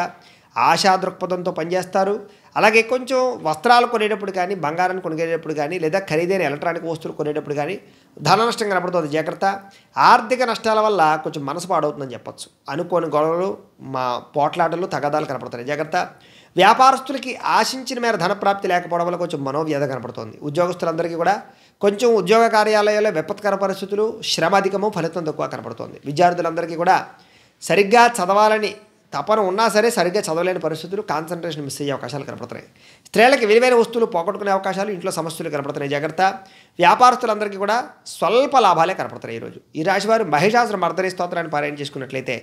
ఆశా దృక్పథంతో పనిచేస్తారు అలాగే కొంచెం వస్త్రాలు కొనేటప్పుడు కానీ బంగారాన్ని కొనుగేటప్పుడు కానీ లేదా ఖరీదైన ఎలక్ట్రానిక్ వస్తువులు కొనేటప్పుడు కానీ ధన నష్టం కనపడుతుంది జాగ్రత్త ఆర్థిక నష్టాల వల్ల కొంచెం మనసు పాడవుతుందని చెప్పచ్చు అనుకోని గొడవలు మా పోట్లాటలు తగదాలు కనపడుతున్నాయి జాగ్రత్త వ్యాపారస్తులకి ఆశించిన మేర ధనప్రాప్తి లేకపోవడం వల్ల కొంచెం మనోవ్యధ కనపడుతోంది ఉద్యోగస్తులందరికీ కూడా కొంచెం ఉద్యోగ కార్యాలయాల్లో విపత్కర పరిస్థితులు శ్రమ అధికము ఫలితం తక్కువ కనపడుతోంది విద్యార్థులందరికీ కూడా సరిగ్గా చదవాలని తపన ఉన్నా సరే సరిగ్గా చదవలేని పరిస్థితులు కాన్సన్ట్రేషన్ మిస్ అయ్యే అవకాశాలు కనపడుతున్నాయి స్త్రీలకు విలువైన వస్తువులు పోగొట్టుకునే అవకాశాలు ఇంట్లో సమస్యలు కనపడుతున్నాయి జాగ్రత్త వ్యాపారస్తులందరికీ కూడా స్వల్ప లాభాలే కనపడుతున్నాయి ఈరోజు ఈ రాశివారు మహిషాసుర మర్దరి స్తోత్రాన్ని పారాయణ చేసుకున్నట్లయితే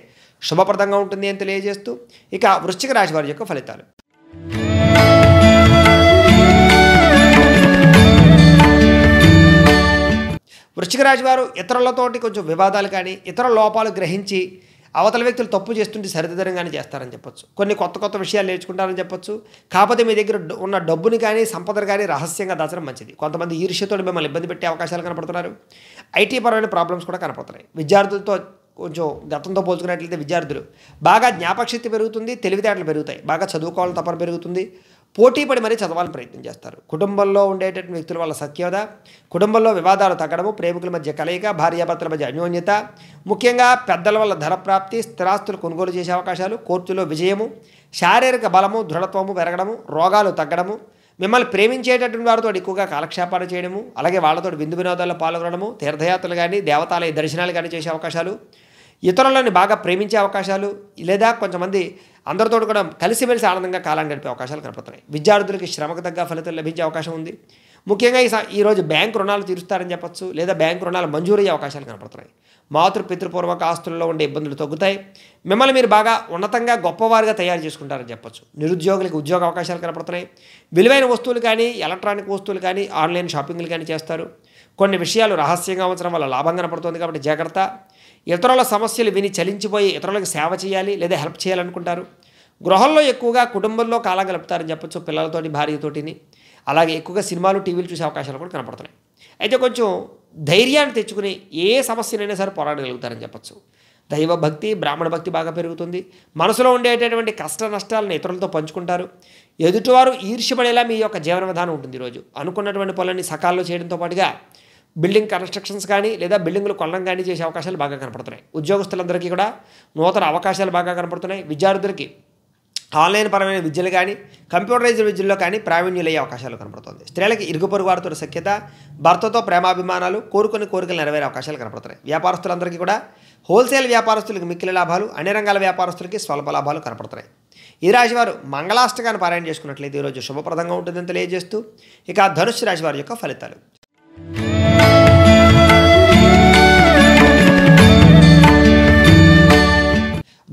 శుభప్రదంగా ఉంటుంది అని తెలియజేస్తూ ఇక వృశ్చిక రాశివారి యొక్క ఫలితాలు వృశ్చిక గారు వారు ఇతరులతోటి కొంచెం వివాదాలు కానీ ఇతర లోపాలు గ్రహించి అవతల వ్యక్తులు తప్పు చేస్తుంటే సరిదరంగానే చేస్తారని చెప్పొచ్చు కొన్ని కొత్త కొత్త విషయాలు నేర్చుకుంటారని చెప్పొచ్చు కాకపోతే మీ దగ్గర ఉన్న డబ్బుని కానీ సంపదను కానీ రహస్యంగా దాచడం మంచిది కొంతమంది ఈర్ష్యతో మిమ్మల్ని ఇబ్బంది పెట్టే అవకాశాలు కనపడుతున్నారు ఐటీ పరమైన ప్రాబ్లమ్స్ కూడా కనపడుతున్నాయి విద్యార్థులతో కొంచెం గతంతో పోల్చుకున్నట్లయితే విద్యార్థులు బాగా జ్ఞాపకశక్తి పెరుగుతుంది తెలివితేటలు పెరుగుతాయి బాగా చదువుకోవాలి తపన పెరుగుతుంది పోటీపడి మరీ చదవాలని ప్రయత్నం చేస్తారు కుటుంబంలో ఉండేటటువంటి వ్యక్తుల వల్ల సత్యోద కుటుంబంలో వివాదాలు తగ్గడము ప్రేమికుల మధ్య కలయిక భార్యాభర్తల మధ్య అన్యోన్యత ముఖ్యంగా పెద్దల వల్ల ధర ప్రాప్తి స్థిరాస్తులు కొనుగోలు చేసే అవకాశాలు కోర్టులో విజయము శారీరక బలము దృఢత్వము పెరగడము రోగాలు తగ్గడము మిమ్మల్ని ప్రేమించేటటువంటి వారితో ఎక్కువగా కాలక్షేపాలు చేయడము అలాగే వాళ్ళతో విందు వినోదాల్లో పాల్గొనడము తీర్థయాత్రలు కానీ దేవతాలయ దర్శనాలు కానీ చేసే అవకాశాలు ఇతరులను బాగా ప్రేమించే అవకాశాలు లేదా కొంతమంది అందరితో కూడా కలిసిమెలిసి ఆనందంగా కాలం గడిపే అవకాశాలు కనపడుతున్నాయి విద్యార్థులకి శ్రమకు తగ్గ ఫలితం లభించే అవకాశం ఉంది ముఖ్యంగా ఈ ఈరోజు బ్యాంకు రుణాలు తీరుస్తారని చెప్పచ్చు లేదా బ్యాంకు రుణాలు మంజూరయ్యే అవకాశాలు కనపడుతున్నాయి మాతృ పితృపూర్వక ఆస్తుల్లో ఉండే ఇబ్బందులు తగ్గుతాయి మిమ్మల్ని మీరు బాగా ఉన్నతంగా గొప్పవారుగా తయారు చేసుకుంటారని చెప్పొచ్చు నిరుద్యోగులకు ఉద్యోగ అవకాశాలు కనపడుతున్నాయి విలువైన వస్తువులు కానీ ఎలక్ట్రానిక్ వస్తువులు కానీ ఆన్లైన్ షాపింగ్లు కానీ చేస్తారు కొన్ని విషయాలు రహస్యంగా ఉంచడం వల్ల లాభం కనపడుతుంది కాబట్టి జాగ్రత్త ఇతరుల సమస్యలు విని చలించిపోయి ఇతరులకు సేవ చేయాలి లేదా హెల్ప్ చేయాలనుకుంటారు గృహంలో ఎక్కువగా కుటుంబంలో కాలం గలుపుతారని చెప్పొచ్చు పిల్లలతోటి భార్యతోటిని అలాగే ఎక్కువగా సినిమాలు టీవీలు చూసే అవకాశాలు కూడా కనపడుతున్నాయి అయితే కొంచెం ధైర్యాన్ని తెచ్చుకుని ఏ సమస్యనైనా సరే పోరాడగలుగుతారని చెప్పచ్చు దైవ భక్తి బ్రాహ్మణ భక్తి బాగా పెరుగుతుంది మనసులో ఉండేటటువంటి కష్ట నష్టాలను ఇతరులతో పంచుకుంటారు ఎదుటివారు ఈర్ష్యపడేలా మీ యొక్క జీవన విధానం ఉంటుంది ఈరోజు అనుకున్నటువంటి పనులన్నీ సకాల్లో చేయడంతో పాటుగా బిల్డింగ్ కన్స్ట్రక్షన్స్ కానీ లేదా బిల్డింగ్లు కొనడం కానీ చేసే అవకాశాలు బాగా కనపడుతున్నాయి ఉద్యోగస్తులందరికీ కూడా నూతన అవకాశాలు బాగా కనపడుతున్నాయి విద్యార్థులకి ఆన్లైన్ పరమైన విద్యలు కానీ కంప్యూటరైజ్డ్ విద్యల్లో కానీ అయ్యే అవకాశాలు కనపడుతుంది స్త్రీలకి ఇరుగు పొరుగు వారితో సఖ్యత భర్తతో ప్రేమాభిమానాలు కోరుకుని కోరికలు నెరవేరే అవకాశాలు కనపడుతున్నాయి వ్యాపారస్తులందరికీ కూడా హోల్సేల్ వ్యాపారస్తులకు మిక్కిలి లాభాలు అన్ని రంగాల వ్యాపారస్తులకి స్వల్ప లాభాలు కనపడుతున్నాయి ఈ రాశివారు మంగళాష్టకాన్ని పారాయణ చేసుకున్నట్లయితే ఈరోజు శుభప్రదంగా ఉంటుందని తెలియజేస్తూ ఇక ధనుష్ రాశివారి యొక్క ఫలితాలు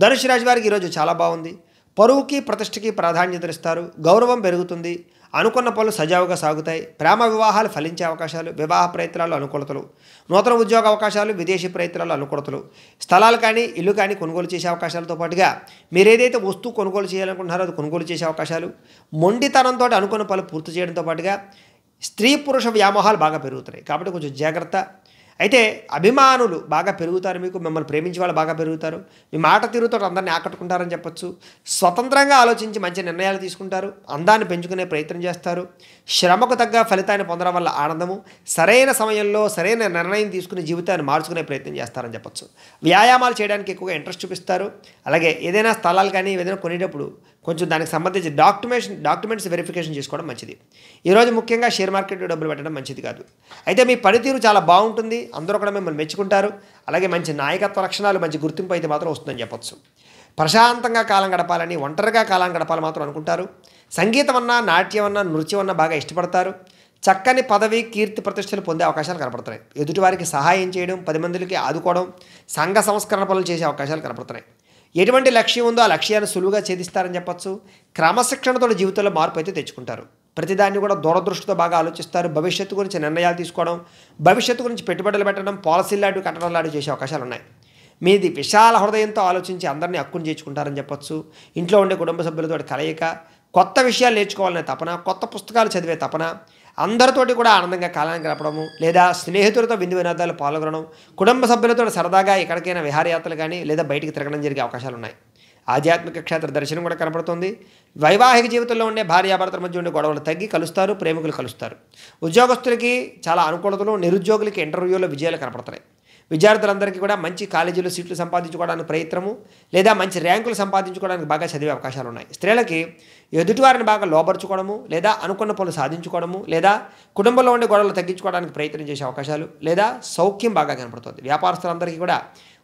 ధనుష్ రాజు వారికి ఈరోజు చాలా బాగుంది పరువుకి ప్రతిష్టకి ప్రాధాన్యతనిస్తారు గౌరవం పెరుగుతుంది అనుకున్న పనులు సజావుగా సాగుతాయి ప్రేమ వివాహాలు ఫలించే అవకాశాలు వివాహ ప్రయత్నాలు అనుకూలతలు నూతన ఉద్యోగ అవకాశాలు విదేశీ ప్రయత్నాలు అనుకూలతలు స్థలాలు కానీ ఇల్లు కానీ కొనుగోలు చేసే అవకాశాలతో పాటుగా మీరు ఏదైతే వస్తువు కొనుగోలు చేయాలనుకుంటున్నారో అది కొనుగోలు చేసే అవకాశాలు మొండితనంతో అనుకున్న పనులు పూర్తి చేయడంతో పాటుగా స్త్రీ పురుష వ్యామోహాలు బాగా పెరుగుతున్నాయి కాబట్టి కొంచెం జాగ్రత్త అయితే అభిమానులు బాగా పెరుగుతారు మీకు మిమ్మల్ని ప్రేమించే వాళ్ళు బాగా పెరుగుతారు మీ మాట తీరుతో అందరిని ఆకట్టుకుంటారని చెప్పొచ్చు స్వతంత్రంగా ఆలోచించి మంచి నిర్ణయాలు తీసుకుంటారు అందాన్ని పెంచుకునే ప్రయత్నం చేస్తారు శ్రమకు తగ్గ ఫలితాన్ని పొందడం వల్ల ఆనందము సరైన సమయంలో సరైన నిర్ణయం తీసుకుని జీవితాన్ని మార్చుకునే ప్రయత్నం చేస్తారని చెప్పచ్చు వ్యాయామాలు చేయడానికి ఎక్కువగా ఇంట్రెస్ట్ చూపిస్తారు అలాగే ఏదైనా స్థలాలు కానీ ఏదైనా కొనేటప్పుడు కొంచెం దానికి సంబంధించి డాక్యుమెంట్స్ డాక్యుమెంట్స్ వెరిఫికేషన్ చేసుకోవడం మంచిది ఈరోజు ముఖ్యంగా షేర్ మార్కెట్లో డబ్బులు పెట్టడం మంచిది కాదు అయితే మీ పనితీరు చాలా బాగుంటుంది అందరూ కూడా మిమ్మల్ని మెచ్చుకుంటారు అలాగే మంచి నాయకత్వ లక్షణాలు మంచి గుర్తింపు అయితే మాత్రం వస్తుందని చెప్పొచ్చు ప్రశాంతంగా కాలం గడపాలని ఒంటరిగా కాలం గడపాలని మాత్రం అనుకుంటారు సంగీతం అన్నా నాట్యం అన్నా నృత్యం అన్నా బాగా ఇష్టపడతారు చక్కని పదవి కీర్తి ప్రతిష్టలు పొందే అవకాశాలు కనపడుతున్నాయి ఎదుటివారికి సహాయం చేయడం పది మందికి ఆదుకోవడం సంఘ సంస్కరణ పనులు చేసే అవకాశాలు కనపడుతున్నాయి ఎటువంటి లక్ష్యం ఉందో ఆ లక్ష్యాన్ని సులువుగా ఛేదిస్తారని చెప్పచ్చు క్రమశిక్షణతో జీవితంలో మార్పు అయితే తెచ్చుకుంటారు ప్రతిదాన్ని కూడా దూరదృష్టితో బాగా ఆలోచిస్తారు భవిష్యత్తు గురించి నిర్ణయాలు తీసుకోవడం భవిష్యత్తు గురించి పెట్టుబడులు పెట్టడం పాలసీలు లాంటివి కట్టడం లాంటివి చేసే అవకాశాలు ఉన్నాయి మీది విశాల హృదయంతో ఆలోచించి అందరినీ హక్కును చేర్చుకుంటారని చెప్పొచ్చు ఇంట్లో ఉండే కుటుంబ సభ్యులతో కలయిక కొత్త విషయాలు నేర్చుకోవాలనే తపన కొత్త పుస్తకాలు చదివే తపన అందరితోటి కూడా ఆనందంగా కాలాన్ని గడపడము లేదా స్నేహితులతో విందు వినోదాలు పాల్గొనడం కుటుంబ సభ్యులతో సరదాగా ఎక్కడికైనా విహారయాత్రలు కానీ లేదా బయటికి తిరగడం జరిగే అవకాశాలు ఉన్నాయి ఆధ్యాత్మిక క్షేత్ర దర్శనం కూడా కనపడుతుంది వైవాహిక జీవితంలో ఉండే భార్యాభర్తల మధ్య ఉండే గొడవలు తగ్గి కలుస్తారు ప్రేమికులు కలుస్తారు ఉద్యోగస్తులకి చాలా అనుకూలతలు నిరుద్యోగులకి ఇంటర్వ్యూలో విజయాలు కనపడతాయి విద్యార్థులందరికీ కూడా మంచి కాలేజీలో సీట్లు సంపాదించుకోవడానికి ప్రయత్నము లేదా మంచి ర్యాంకులు సంపాదించుకోవడానికి బాగా చదివే అవకాశాలు ఉన్నాయి స్త్రీలకి ఎదుటివారిని బాగా లోపరుచుకోవడము లేదా అనుకున్న పనులు సాధించుకోవడము లేదా కుటుంబంలో ఉండే గొడవలు తగ్గించుకోవడానికి ప్రయత్నం చేసే అవకాశాలు లేదా సౌఖ్యం బాగా కనపడుతుంది వ్యాపారస్తులందరికీ కూడా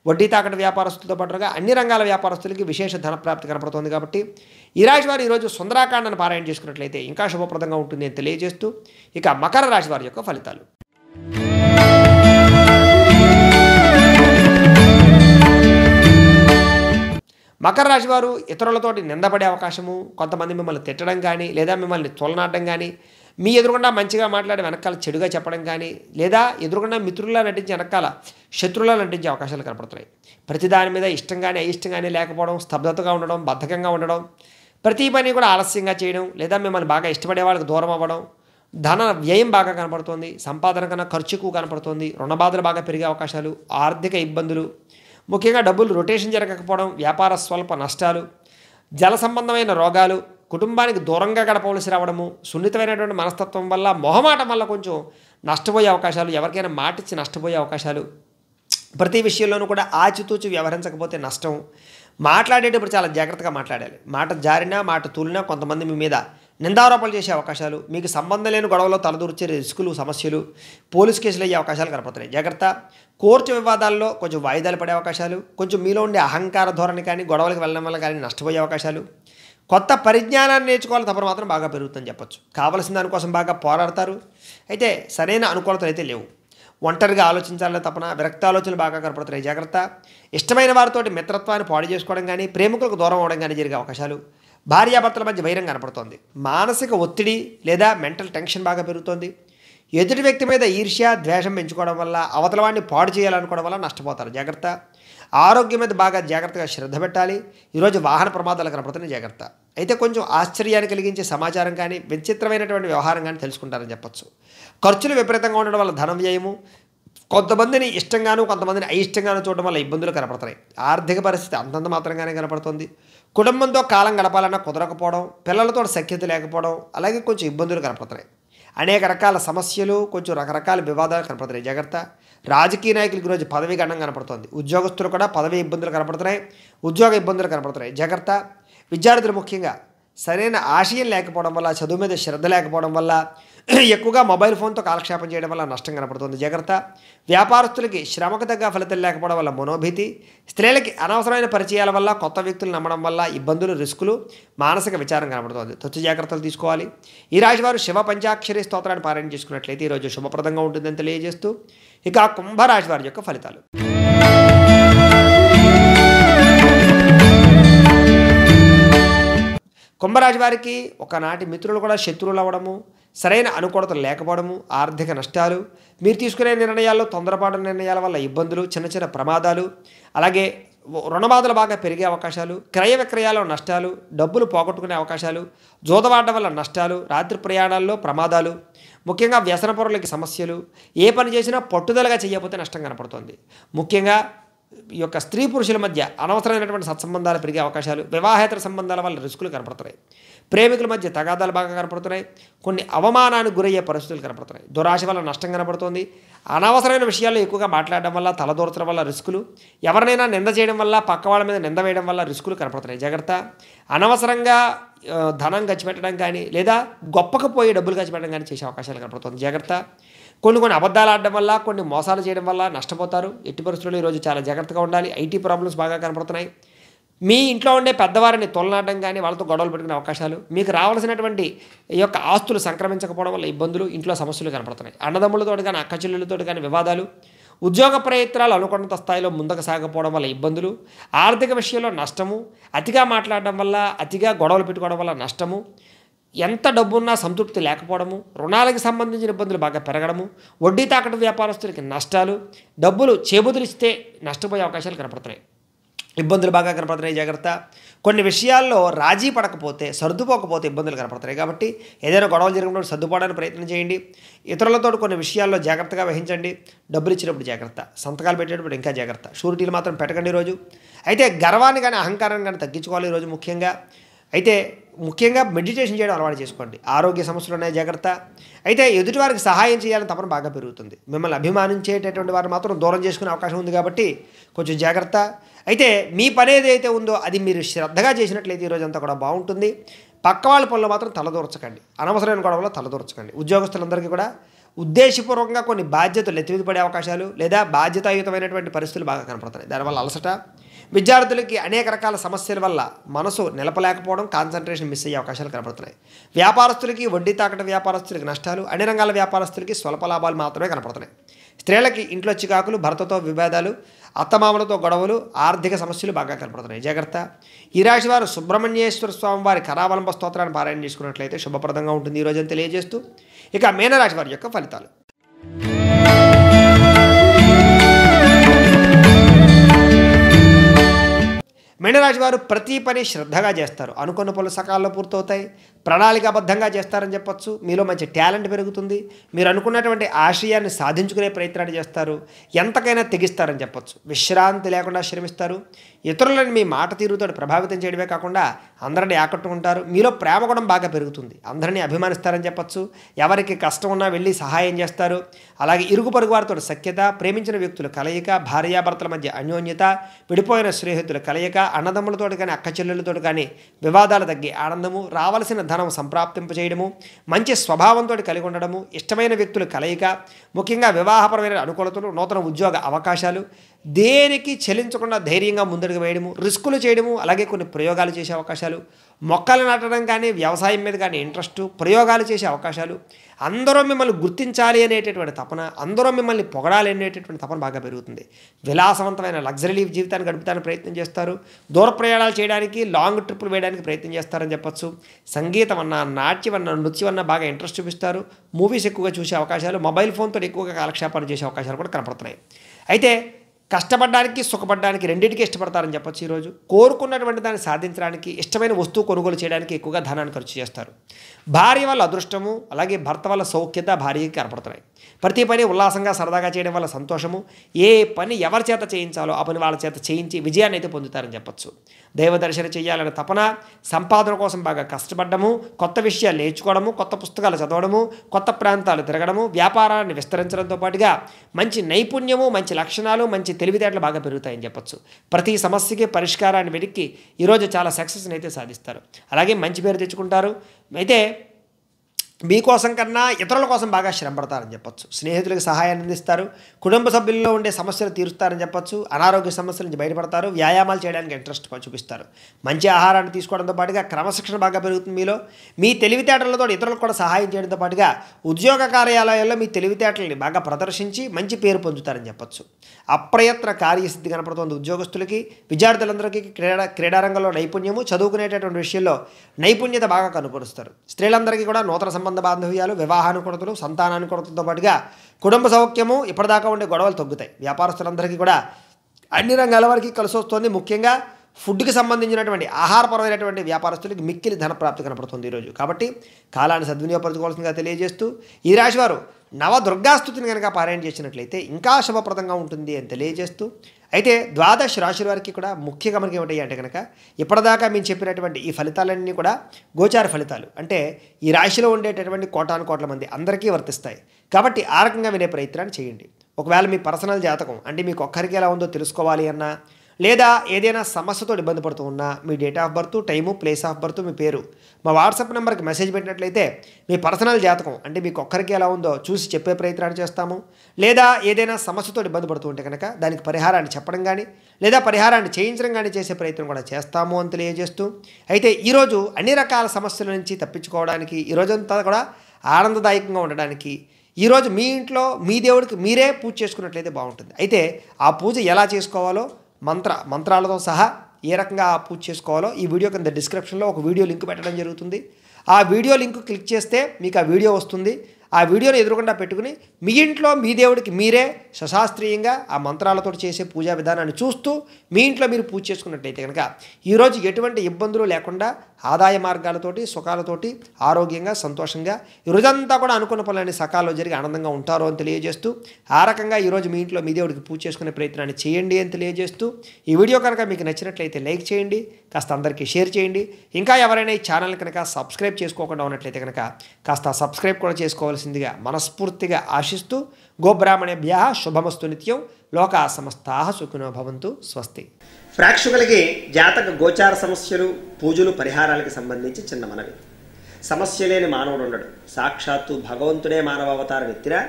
వడ్డీ తాకట వ్యాపారస్తులతో పాటుగా అన్ని రంగాల వ్యాపారస్తులకి విశేష ధనప్రాప్తి కనపడుతోంది కాబట్టి ఈ రాశి వారు ఈరోజు సుందరాకాండను పారాయణ చేసుకున్నట్లయితే ఇంకా శుభప్రదంగా ఉంటుంది అని తెలియజేస్తూ ఇక మకర రాశి వారి యొక్క ఫలితాలు మకర రాశి వారు ఇతరులతోటి నిందపడే అవకాశము కొంతమంది మిమ్మల్ని తిట్టడం కానీ లేదా మిమ్మల్ని తోలనాడడం కానీ మీ ఎదురుకుండా మంచిగా మాట్లాడి వెనకాల చెడుగా చెప్పడం కానీ లేదా ఎదురుకుండా మిత్రుల్లో నటించి వెనకాల శత్రువులా నటించే అవకాశాలు కనపడుతున్నాయి ప్రతి దాని మీద ఇష్టంగానే అయిష్టంగానే లేకపోవడం స్తబ్దతగా ఉండడం బద్ధకంగా ఉండడం ప్రతి పని కూడా ఆలస్యంగా చేయడం లేదా మిమ్మల్ని బాగా ఇష్టపడే వాళ్ళకి దూరం అవ్వడం ధన వ్యయం బాగా కనపడుతుంది సంపాదన కన్నా ఖర్చు ఎక్కువ కనపడుతుంది రుణబాధలు బాగా పెరిగే అవకాశాలు ఆర్థిక ఇబ్బందులు ముఖ్యంగా డబ్బులు రొటేషన్ జరగకపోవడం వ్యాపార స్వల్ప నష్టాలు జల సంబంధమైన రోగాలు కుటుంబానికి దూరంగా గడపవలసి రావడము సున్నితమైనటువంటి మనస్తత్వం వల్ల మొహమాటం వల్ల కొంచెం నష్టపోయే అవకాశాలు ఎవరికైనా మాటిచ్చి నష్టపోయే అవకాశాలు ప్రతి విషయంలోనూ కూడా ఆచితూచి వ్యవహరించకపోతే నష్టం మాట్లాడేటప్పుడు చాలా జాగ్రత్తగా మాట్లాడాలి మాట జారినా మాట తూలినా కొంతమంది మీ మీద నిందారోపణలు చేసే అవకాశాలు మీకు సంబంధం లేని గొడవలో తలదూర్చే రిస్కులు సమస్యలు పోలీస్ కేసులు అయ్యే అవకాశాలు కనపడుతున్నాయి జాగ్రత్త కోర్టు వివాదాల్లో కొంచెం వాయిదాలు పడే అవకాశాలు కొంచెం మీలో ఉండే అహంకార ధోరణి కానీ గొడవలకు వెళ్ళడం వల్ల కానీ నష్టపోయే అవకాశాలు కొత్త పరిజ్ఞానాన్ని నేర్చుకోవాలి తప్పుడు మాత్రం బాగా పెరుగుతుందని చెప్పొచ్చు కావలసిన దానికోసం బాగా పోరాడతారు అయితే సరైన అనుకూలతలు అయితే లేవు ఒంటరిగా ఆలోచించాలనే తపన విరక్త ఆలోచనలు బాగా కనపడుతున్నాయి జాగ్రత్త ఇష్టమైన వారితోటి మిత్రత్వాన్ని పాడు చేసుకోవడం కానీ ప్రేమికులకు దూరం అవడం కానీ జరిగే అవకాశాలు భార్యాభర్తల మధ్య వైరం కనపడుతోంది మానసిక ఒత్తిడి లేదా మెంటల్ టెన్షన్ బాగా పెరుగుతోంది ఎదుటి వ్యక్తి మీద ఈర్ష్య ద్వేషం పెంచుకోవడం వల్ల అవతల వాడిని పాడు చేయాలనుకోవడం వల్ల నష్టపోతారు జాగ్రత్త ఆరోగ్యం మీద బాగా జాగ్రత్తగా శ్రద్ధ పెట్టాలి ఈరోజు వాహన ప్రమాదాలు కనపడుతున్న జాగ్రత్త అయితే కొంచెం ఆశ్చర్యాన్ని కలిగించే సమాచారం కానీ విచిత్రమైనటువంటి వ్యవహారం కానీ తెలుసుకుంటారని చెప్పచ్చు ఖర్చులు విపరీతంగా ఉండడం వల్ల ధనం వ్యయము కొంతమందిని ఇష్టంగాను కొంతమందిని అయిష్టంగాను చూడటం వల్ల ఇబ్బందులు కనపడతాయి ఆర్థిక పరిస్థితి అంతంత మాత్రంగానే కనపడుతుంది కుటుంబంతో కాలం గడపాలన్నా కుదరకపోవడం పిల్లలతో సఖ్యత లేకపోవడం అలాగే కొంచెం ఇబ్బందులు కనపడుతున్నాయి అనేక రకాల సమస్యలు కొంచెం రకరకాల వివాదాలు కనపడుతున్నాయి జాగ్రత్త రాజకీయ నాయకులకి ఈరోజు పదవి గణం కనపడుతుంది ఉద్యోగస్తులు కూడా పదవి ఇబ్బందులు కనపడుతున్నాయి ఉద్యోగ ఇబ్బందులు కనపడుతున్నాయి జాగ్రత్త విద్యార్థులు ముఖ్యంగా సరైన ఆశయం లేకపోవడం వల్ల చదువు మీద శ్రద్ధ లేకపోవడం వల్ల ఎక్కువగా మొబైల్ ఫోన్తో కాలక్షేపం చేయడం వల్ల నష్టం కనపడుతుంది జాగ్రత్త వ్యాపారస్తులకి శ్రమకు తగ్గ ఫలితం లేకపోవడం వల్ల మనోభీతి స్త్రీలకి అనవసరమైన పరిచయాల వల్ల కొత్త వ్యక్తులు నమ్మడం వల్ల ఇబ్బందులు రిస్కులు మానసిక విచారం కనపడుతుంది తొచ్చు జాగ్రత్తలు తీసుకోవాలి ఈ రాశివారు శివ పంచాక్షరి స్తోత్రాన్ని పారాయణ చేసుకున్నట్లయితే ఈరోజు శుభప్రదంగా ఉంటుందని తెలియజేస్తూ ఇక కుంభరాశి వారి యొక్క ఫలితాలు కుంభరాజువారికి వారికి ఒకనాటి మిత్రులు కూడా శత్రువులు అవ్వడము సరైన అనుకూలత లేకపోవడము ఆర్థిక నష్టాలు మీరు తీసుకునే నిర్ణయాల్లో తొందరపాటు నిర్ణయాల వల్ల ఇబ్బందులు చిన్న చిన్న ప్రమాదాలు అలాగే రుణబాధలు బాగా పెరిగే అవకాశాలు క్రయ విక్రయాల్లో నష్టాలు డబ్బులు పోగొట్టుకునే అవకాశాలు జూదవాడడం వల్ల నష్టాలు రాత్రి ప్రయాణాల్లో ప్రమాదాలు ముఖ్యంగా వ్యసన పొరలకి సమస్యలు ఏ పని చేసినా పట్టుదలగా చేయకపోతే నష్టం కనపడుతుంది ముఖ్యంగా ఈ యొక్క స్త్రీ పురుషుల మధ్య అనవసరమైనటువంటి సత్సంబంధాలు పెరిగే అవకాశాలు వివాహేతర సంబంధాల వల్ల రిస్కులు కనపడతాయి ప్రేమికుల మధ్య తగాదాలు బాగా కనపడుతున్నాయి కొన్ని అవమానానికి గురయ్యే పరిస్థితులు కనపడుతున్నాయి దురాశ వల్ల నష్టం కనపడుతుంది అనవసరమైన విషయాల్లో ఎక్కువగా మాట్లాడడం వల్ల తలదూర్చడం వల్ల రిస్కులు ఎవరినైనా నింద చేయడం వల్ల పక్క వాళ్ళ మీద నింద వేయడం వల్ల రిస్కులు కనపడుతున్నాయి జాగ్రత్త అనవసరంగా ధనం ఖర్చు పెట్టడం కానీ లేదా గొప్పకు పోయి డబ్బులు ఖర్చు పెట్టడం కానీ చేసే అవకాశాలు కనపడుతుంది జాగ్రత్త కొన్ని కొన్ని అబద్ధాలు ఆడడం వల్ల కొన్ని మోసాలు చేయడం వల్ల నష్టపోతారు ఎట్టి పరిస్థితుల్లో ఈరోజు చాలా జాగ్రత్తగా ఉండాలి ఐటీ ప్రాబ్లమ్స్ బాగా కనపడుతున్నాయి మీ ఇంట్లో ఉండే పెద్దవారిని తొలనాడడం కానీ వాళ్ళతో గొడవలు పెట్టుకునే అవకాశాలు మీకు రావాల్సినటువంటి ఈ యొక్క ఆస్తులు సంక్రమించకపోవడం వల్ల ఇబ్బందులు ఇంట్లో సమస్యలు కనపడుతున్నాయి అన్నదమ్ములతో కానీ అక్క చెల్లెళ్ళతో కానీ వివాదాలు ఉద్యోగ ప్రయత్నాలు అనుకున్నంత స్థాయిలో ముందుకు సాగపోవడం వల్ల ఇబ్బందులు ఆర్థిక విషయంలో నష్టము అతిగా మాట్లాడడం వల్ల అతిగా గొడవలు పెట్టుకోవడం వల్ల నష్టము ఎంత డబ్బున్నా సంతృప్తి లేకపోవడము రుణాలకు సంబంధించిన ఇబ్బందులు బాగా పెరగడము వడ్డీ తాకడం వ్యాపారస్తులకి నష్టాలు డబ్బులు చేబుదులిస్తే నష్టపోయే అవకాశాలు కనపడుతున్నాయి ఇబ్బందులు బాగా కనపడుతున్నాయి జాగ్రత్త కొన్ని విషయాల్లో రాజీ పడకపోతే సర్దుపోకపోతే ఇబ్బందులు కనపడుతున్నాయి కాబట్టి ఏదైనా గొడవలు జరిగినప్పుడు సర్దుపోవడానికి ప్రయత్నం చేయండి ఇతరులతో కొన్ని విషయాల్లో జాగ్రత్తగా వహించండి డబ్బులు ఇచ్చినప్పుడు జాగ్రత్త సంతకాలు పెట్టేటప్పుడు ఇంకా జాగ్రత్త షూరిటీలు మాత్రం పెట్టకండి ఈరోజు అయితే గర్వాన్ని కానీ అహంకారాన్ని కానీ తగ్గించుకోవాలి ఈరోజు ముఖ్యంగా అయితే ముఖ్యంగా మెడిటేషన్ చేయడం అలవాటు చేసుకోండి ఆరోగ్య సమస్యలు ఉన్నాయి జాగ్రత్త అయితే ఎదుటివారికి సహాయం చేయాలని తపన బాగా పెరుగుతుంది మిమ్మల్ని అభిమానించేటటువంటి వారు మాత్రం దూరం చేసుకునే అవకాశం ఉంది కాబట్టి కొంచెం జాగ్రత్త అయితే మీ పని ఏదైతే ఉందో అది మీరు శ్రద్ధగా చేసినట్లయితే ఈరోజంతా కూడా బాగుంటుంది పక్క వాళ్ళ పనులు మాత్రం తలదూర్చకండి అనవసరమైన గొడవలో తలదూర్చకండి ఉద్యోగస్తులందరికీ కూడా ఉద్దేశపూర్వకంగా కొన్ని బాధ్యతలు ఎత్తివిధపడే అవకాశాలు లేదా బాధ్యతాయుతమైనటువంటి పరిస్థితులు బాగా కనపడతాయి దానివల్ల అలసట విద్యార్థులకి అనేక రకాల సమస్యల వల్ల మనసు నిలపలేకపోవడం కాన్సన్ట్రేషన్ మిస్ అయ్యే అవకాశాలు కనపడుతున్నాయి వ్యాపారస్తులకి వడ్డీ తాకట వ్యాపారస్తులకి నష్టాలు అన్ని రంగాల వ్యాపారస్తులకి స్వల్ప లాభాలు మాత్రమే కనపడుతున్నాయి స్త్రీలకి ఇంట్లో చికాకులు భర్తతో విభేదాలు అత్తమామలతో గొడవలు ఆర్థిక సమస్యలు బాగా కనపడుతున్నాయి జాగ్రత్త ఈ రాశి వారు సుబ్రహ్మణ్యేశ్వర స్వామి వారి కరావలంబ స్తోత్రాన్ని పారాయణ చేసుకున్నట్లయితే శుభప్రదంగా ఉంటుంది ఈ అని తెలియజేస్తూ ఇక మీనరాశి వారి యొక్క ఫలితాలు మీనరాశి వారు ప్రతి పని శ్రద్ధగా చేస్తారు అనుకున్న పనులు సకాలంలో పూర్తవుతాయి ప్రణాళికాబద్ధంగా చేస్తారని చెప్పొచ్చు మీలో మంచి టాలెంట్ పెరుగుతుంది మీరు అనుకున్నటువంటి ఆశయాన్ని సాధించుకునే ప్రయత్నాలు చేస్తారు ఎంతకైనా తెగిస్తారని చెప్పొచ్చు విశ్రాంతి లేకుండా శ్రమిస్తారు ఇతరులను మీ మాట తీరుతో ప్రభావితం చేయడమే కాకుండా అందరిని ఆకట్టుకుంటారు మీలో ప్రేమ గుణం బాగా పెరుగుతుంది అందరినీ అభిమానిస్తారని చెప్పచ్చు ఎవరికి కష్టం ఉన్నా వెళ్ళి సహాయం చేస్తారు అలాగే ఇరుగు పొరుగు వారితో సఖ్యత ప్రేమించిన వ్యక్తుల కలయిక భార్యాభర్తల మధ్య అన్యోన్యత విడిపోయిన స్నేహితుల కలయిక అన్నదమ్ములతో కానీ అక్క చెల్లెలతో కానీ వివాదాలు తగ్గి ఆనందము రావలసిన ధనం సంప్రాప్తింపు చేయడము మంచి స్వభావంతో కలిగి ఉండడము ఇష్టమైన వ్యక్తుల కలయిక ముఖ్యంగా వివాహపరమైన అనుకూలతలు నూతన ఉద్యోగ అవకాశాలు దేనికి చెల్లించకుండా ధైర్యంగా ముందడుగు వేయడము రిస్కులు చేయడము అలాగే కొన్ని ప్రయోగాలు చేసే అవకాశాలు మొక్కలు నాటడం కానీ వ్యవసాయం మీద కానీ ఇంట్రెస్ట్ ప్రయోగాలు చేసే అవకాశాలు అందరూ మిమ్మల్ని గుర్తించాలి అనేటటువంటి తపన అందరూ మిమ్మల్ని పొగడాలి అనేటటువంటి తపన బాగా పెరుగుతుంది విలాసవంతమైన లగ్జరీ జీవితాన్ని గడుపుతానికి ప్రయత్నం చేస్తారు దూర ప్రయాణాలు చేయడానికి లాంగ్ ట్రిప్లు వేయడానికి ప్రయత్నం చేస్తారని చెప్పొచ్చు సంగీతం అన్న నాట్యం అన్న నృత్యం అన్న బాగా ఇంట్రెస్ట్ చూపిస్తారు మూవీస్ ఎక్కువగా చూసే అవకాశాలు మొబైల్ ఫోన్తో ఎక్కువగా కాలక్షేపాలు చేసే అవకాశాలు కూడా కనపడుతున్నాయి అయితే కష్టపడడానికి సుఖపడడానికి రెండింటికి ఇష్టపడతారని చెప్పొచ్చు ఈరోజు కోరుకున్నటువంటి దాన్ని సాధించడానికి ఇష్టమైన వస్తువు కొనుగోలు చేయడానికి ఎక్కువగా ధనాన్ని ఖర్చు చేస్తారు భార్య వల్ల అదృష్టము అలాగే భర్త వల్ల సౌఖ్యత భార్యకి కనపడుతున్నాయి ప్రతి పని ఉల్లాసంగా సరదాగా చేయడం వల్ల సంతోషము ఏ పని ఎవరి చేత చేయించాలో ఆ పని వాళ్ళ చేత చేయించి విజయాన్ని అయితే పొందుతారని చెప్పచ్చు దైవదర్శన చేయాలనే తపన సంపాదన కోసం బాగా కష్టపడము కొత్త విషయాలు నేర్చుకోవడము కొత్త పుస్తకాలు చదవడము కొత్త ప్రాంతాలు తిరగడము వ్యాపారాన్ని విస్తరించడంతో పాటుగా మంచి నైపుణ్యము మంచి లక్షణాలు మంచి తెలివితేటలు బాగా పెరుగుతాయని చెప్పొచ్చు ప్రతి సమస్యకి పరిష్కారాన్ని వెతికి ఈరోజు చాలా సక్సెస్ని అయితే సాధిస్తారు అలాగే మంచి పేరు తెచ్చుకుంటారు అయితే మీకోసం కన్నా ఇతరుల కోసం బాగా శ్రమపడతారని చెప్పచ్చు స్నేహితులకు సహాయాన్ని అందిస్తారు కుటుంబ సభ్యుల్లో ఉండే సమస్యలు తీరుస్తారని చెప్పచ్చు అనారోగ్య సమస్యల నుంచి బయటపడతారు వ్యాయామాలు చేయడానికి ఇంట్రెస్ట్ చూపిస్తారు మంచి ఆహారాన్ని తీసుకోవడంతో పాటుగా క్రమశిక్షణ బాగా పెరుగుతుంది మీలో మీ తెలివితేటలతో ఇతరులకు కూడా సహాయం చేయడంతో పాటుగా ఉద్యోగ కార్యాలయాల్లో మీ తెలివితేటల్ని బాగా ప్రదర్శించి మంచి పేరు పొందుతారని చెప్పొచ్చు అప్రయత్న కార్యసిద్ధి కనపడుతుంది ఉద్యోగస్తులకి విద్యార్థులందరికీ క్రీడా క్రీడారంగంలో నైపుణ్యము చదువుకునేటటువంటి విషయంలో నైపుణ్యత బాగా కనుపరుస్తారు స్త్రీలందరికీ కూడా నూతన సంబంధం సంబంధ బాంధవ్యాలు సంతానాన్ని కొరతతో పాటుగా కుటుంబ సౌఖ్యము ఇప్పటిదాకా ఉండే గొడవలు తగ్గుతాయి వ్యాపారస్తులందరికీ కూడా అన్ని రంగాల వారికి కలిసి వస్తుంది ముఖ్యంగా ఫుడ్కి సంబంధించినటువంటి ఆహారపరమైనటువంటి వ్యాపారస్తులకి మిక్కిలి ధనప్రాప్తి కనపడుతుంది ఈరోజు కాబట్టి కాలాన్ని సద్వినియోగపరచుకోవాల్సిందిగా తెలియజేస్తూ ఈ రాశివారు నవ దుర్గాస్తుతిని కనుక పారాయణ చేసినట్లయితే ఇంకా శుభప్రదంగా ఉంటుంది అని తెలియజేస్తూ అయితే ద్వాదశ రాశుల వారికి కూడా ముఖ్య గమనిక ఏమిటి అంటే కనుక ఇప్పటిదాకా మేము చెప్పినటువంటి ఈ ఫలితాలన్నీ కూడా గోచార ఫలితాలు అంటే ఈ రాశిలో ఉండేటటువంటి కోటాను కోట్ల మంది అందరికీ వర్తిస్తాయి కాబట్టి ఆ రకంగా వినే ప్రయత్నాన్ని చేయండి ఒకవేళ మీ పర్సనల్ జాతకం అంటే మీకు ఒక్కరికి ఎలా ఉందో తెలుసుకోవాలి అన్నా లేదా ఏదైనా సమస్యతో ఇబ్బంది పడుతూ ఉన్నా మీ date of birth time place of birth మీ పేరు మా వాట్సాప్ నెంబర్కి మెసేజ్ పెట్టినట్లయితే మీ పర్సనల్ జాతకం అంటే మీకు ఒక్కరికి ఎలా ఉందో చూసి చెప్పే ప్రయత్నాన్ని చేస్తాము లేదా ఏదైనా సమస్యతో ఇబ్బంది పడుతూ ఉంటే కనుక దానికి పరిహారాన్ని చెప్పడం కానీ లేదా పరిహారాన్ని చేయించడం కానీ చేసే ప్రయత్నం కూడా చేస్తాము అని తెలియజేస్తూ అయితే ఈరోజు అన్ని రకాల సమస్యల నుంచి తప్పించుకోవడానికి ఈరోజంతా కూడా ఆనందదాయకంగా ఉండడానికి ఈరోజు మీ ఇంట్లో మీ దేవుడికి మీరే పూజ చేసుకున్నట్లయితే బాగుంటుంది అయితే ఆ పూజ ఎలా చేసుకోవాలో మంత్ర మంత్రాలతో సహా ఏ రకంగా పూజ చేసుకోవాలో ఈ వీడియో కింద డిస్క్రిప్షన్లో ఒక వీడియో లింక్ పెట్టడం జరుగుతుంది ఆ వీడియో లింక్ క్లిక్ చేస్తే మీకు ఆ వీడియో వస్తుంది ఆ వీడియోని ఎదురుకుండా పెట్టుకుని మీ ఇంట్లో మీ దేవుడికి మీరే సశాస్త్రీయంగా ఆ మంత్రాలతో చేసే పూజా విధానాన్ని చూస్తూ మీ ఇంట్లో మీరు పూజ చేసుకున్నట్లయితే కనుక ఈరోజు ఎటువంటి ఇబ్బందులు లేకుండా ఆదాయ మార్గాలతోటి సుఖాలతోటి ఆరోగ్యంగా సంతోషంగా ఈరోజంతా కూడా అనుకున్న పనులన్నీ సకాలంలో జరిగి ఆనందంగా ఉంటారో అని తెలియజేస్తూ ఆ రకంగా ఈరోజు మీ ఇంట్లో మీ దేవుడికి పూజ చేసుకునే ప్రయత్నాన్ని చేయండి అని తెలియజేస్తూ ఈ వీడియో కనుక మీకు నచ్చినట్లయితే లైక్ చేయండి కాస్త అందరికీ షేర్ చేయండి ఇంకా ఎవరైనా ఈ ఛానల్ కనుక సబ్స్క్రైబ్ చేసుకోకుండా ఉన్నట్లయితే కనుక కాస్త సబ్స్క్రైబ్ కూడా చేసుకోవాల్సిందిగా మనస్ఫూర్తిగా ఆశిస్తూ గోబ్రాహ్మణేభ్య శుభమస్తు నిత్యం లోక సమస్తాహ సుఖినో భవంతు స్వస్తి ప్రేక్షకులకి జాతక గోచార సమస్యలు పూజలు పరిహారాలకు సంబంధించి చిన్న మనవి సమస్య లేని మానవుడు ఉండడు సాక్షాత్తు భగవంతుడే మానవ అవతారం ఎత్తిరా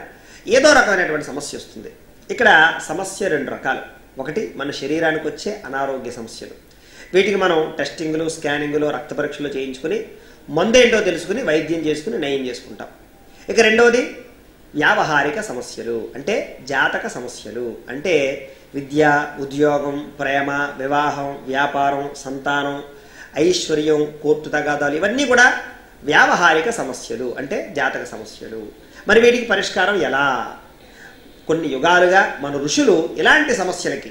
ఏదో రకమైనటువంటి సమస్య వస్తుంది ఇక్కడ సమస్య రెండు రకాలు ఒకటి మన శరీరానికి వచ్చే అనారోగ్య సమస్యలు వీటికి మనం టెస్టింగ్లు స్కానింగ్లు రక్త పరీక్షలు చేయించుకుని మందు ఏంటో తెలుసుకుని వైద్యం చేసుకుని నయం చేసుకుంటాం ఇక రెండవది వ్యావహారిక సమస్యలు అంటే జాతక సమస్యలు అంటే విద్య ఉద్యోగం ప్రేమ వివాహం వ్యాపారం సంతానం ఐశ్వర్యం కోర్టు తగాదాలు ఇవన్నీ కూడా వ్యావహారిక సమస్యలు అంటే జాతక సమస్యలు మరి వీటికి పరిష్కారం ఎలా కొన్ని యుగాలుగా మన ఋషులు ఇలాంటి సమస్యలకి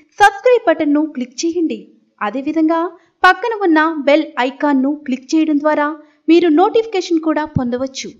సబ్స్క్రైబ్ బటన్ను క్లిక్ చేయండి అదేవిధంగా పక్కన ఉన్న బెల్ ఐకాన్ను క్లిక్ చేయడం ద్వారా మీరు నోటిఫికేషన్ కూడా పొందవచ్చు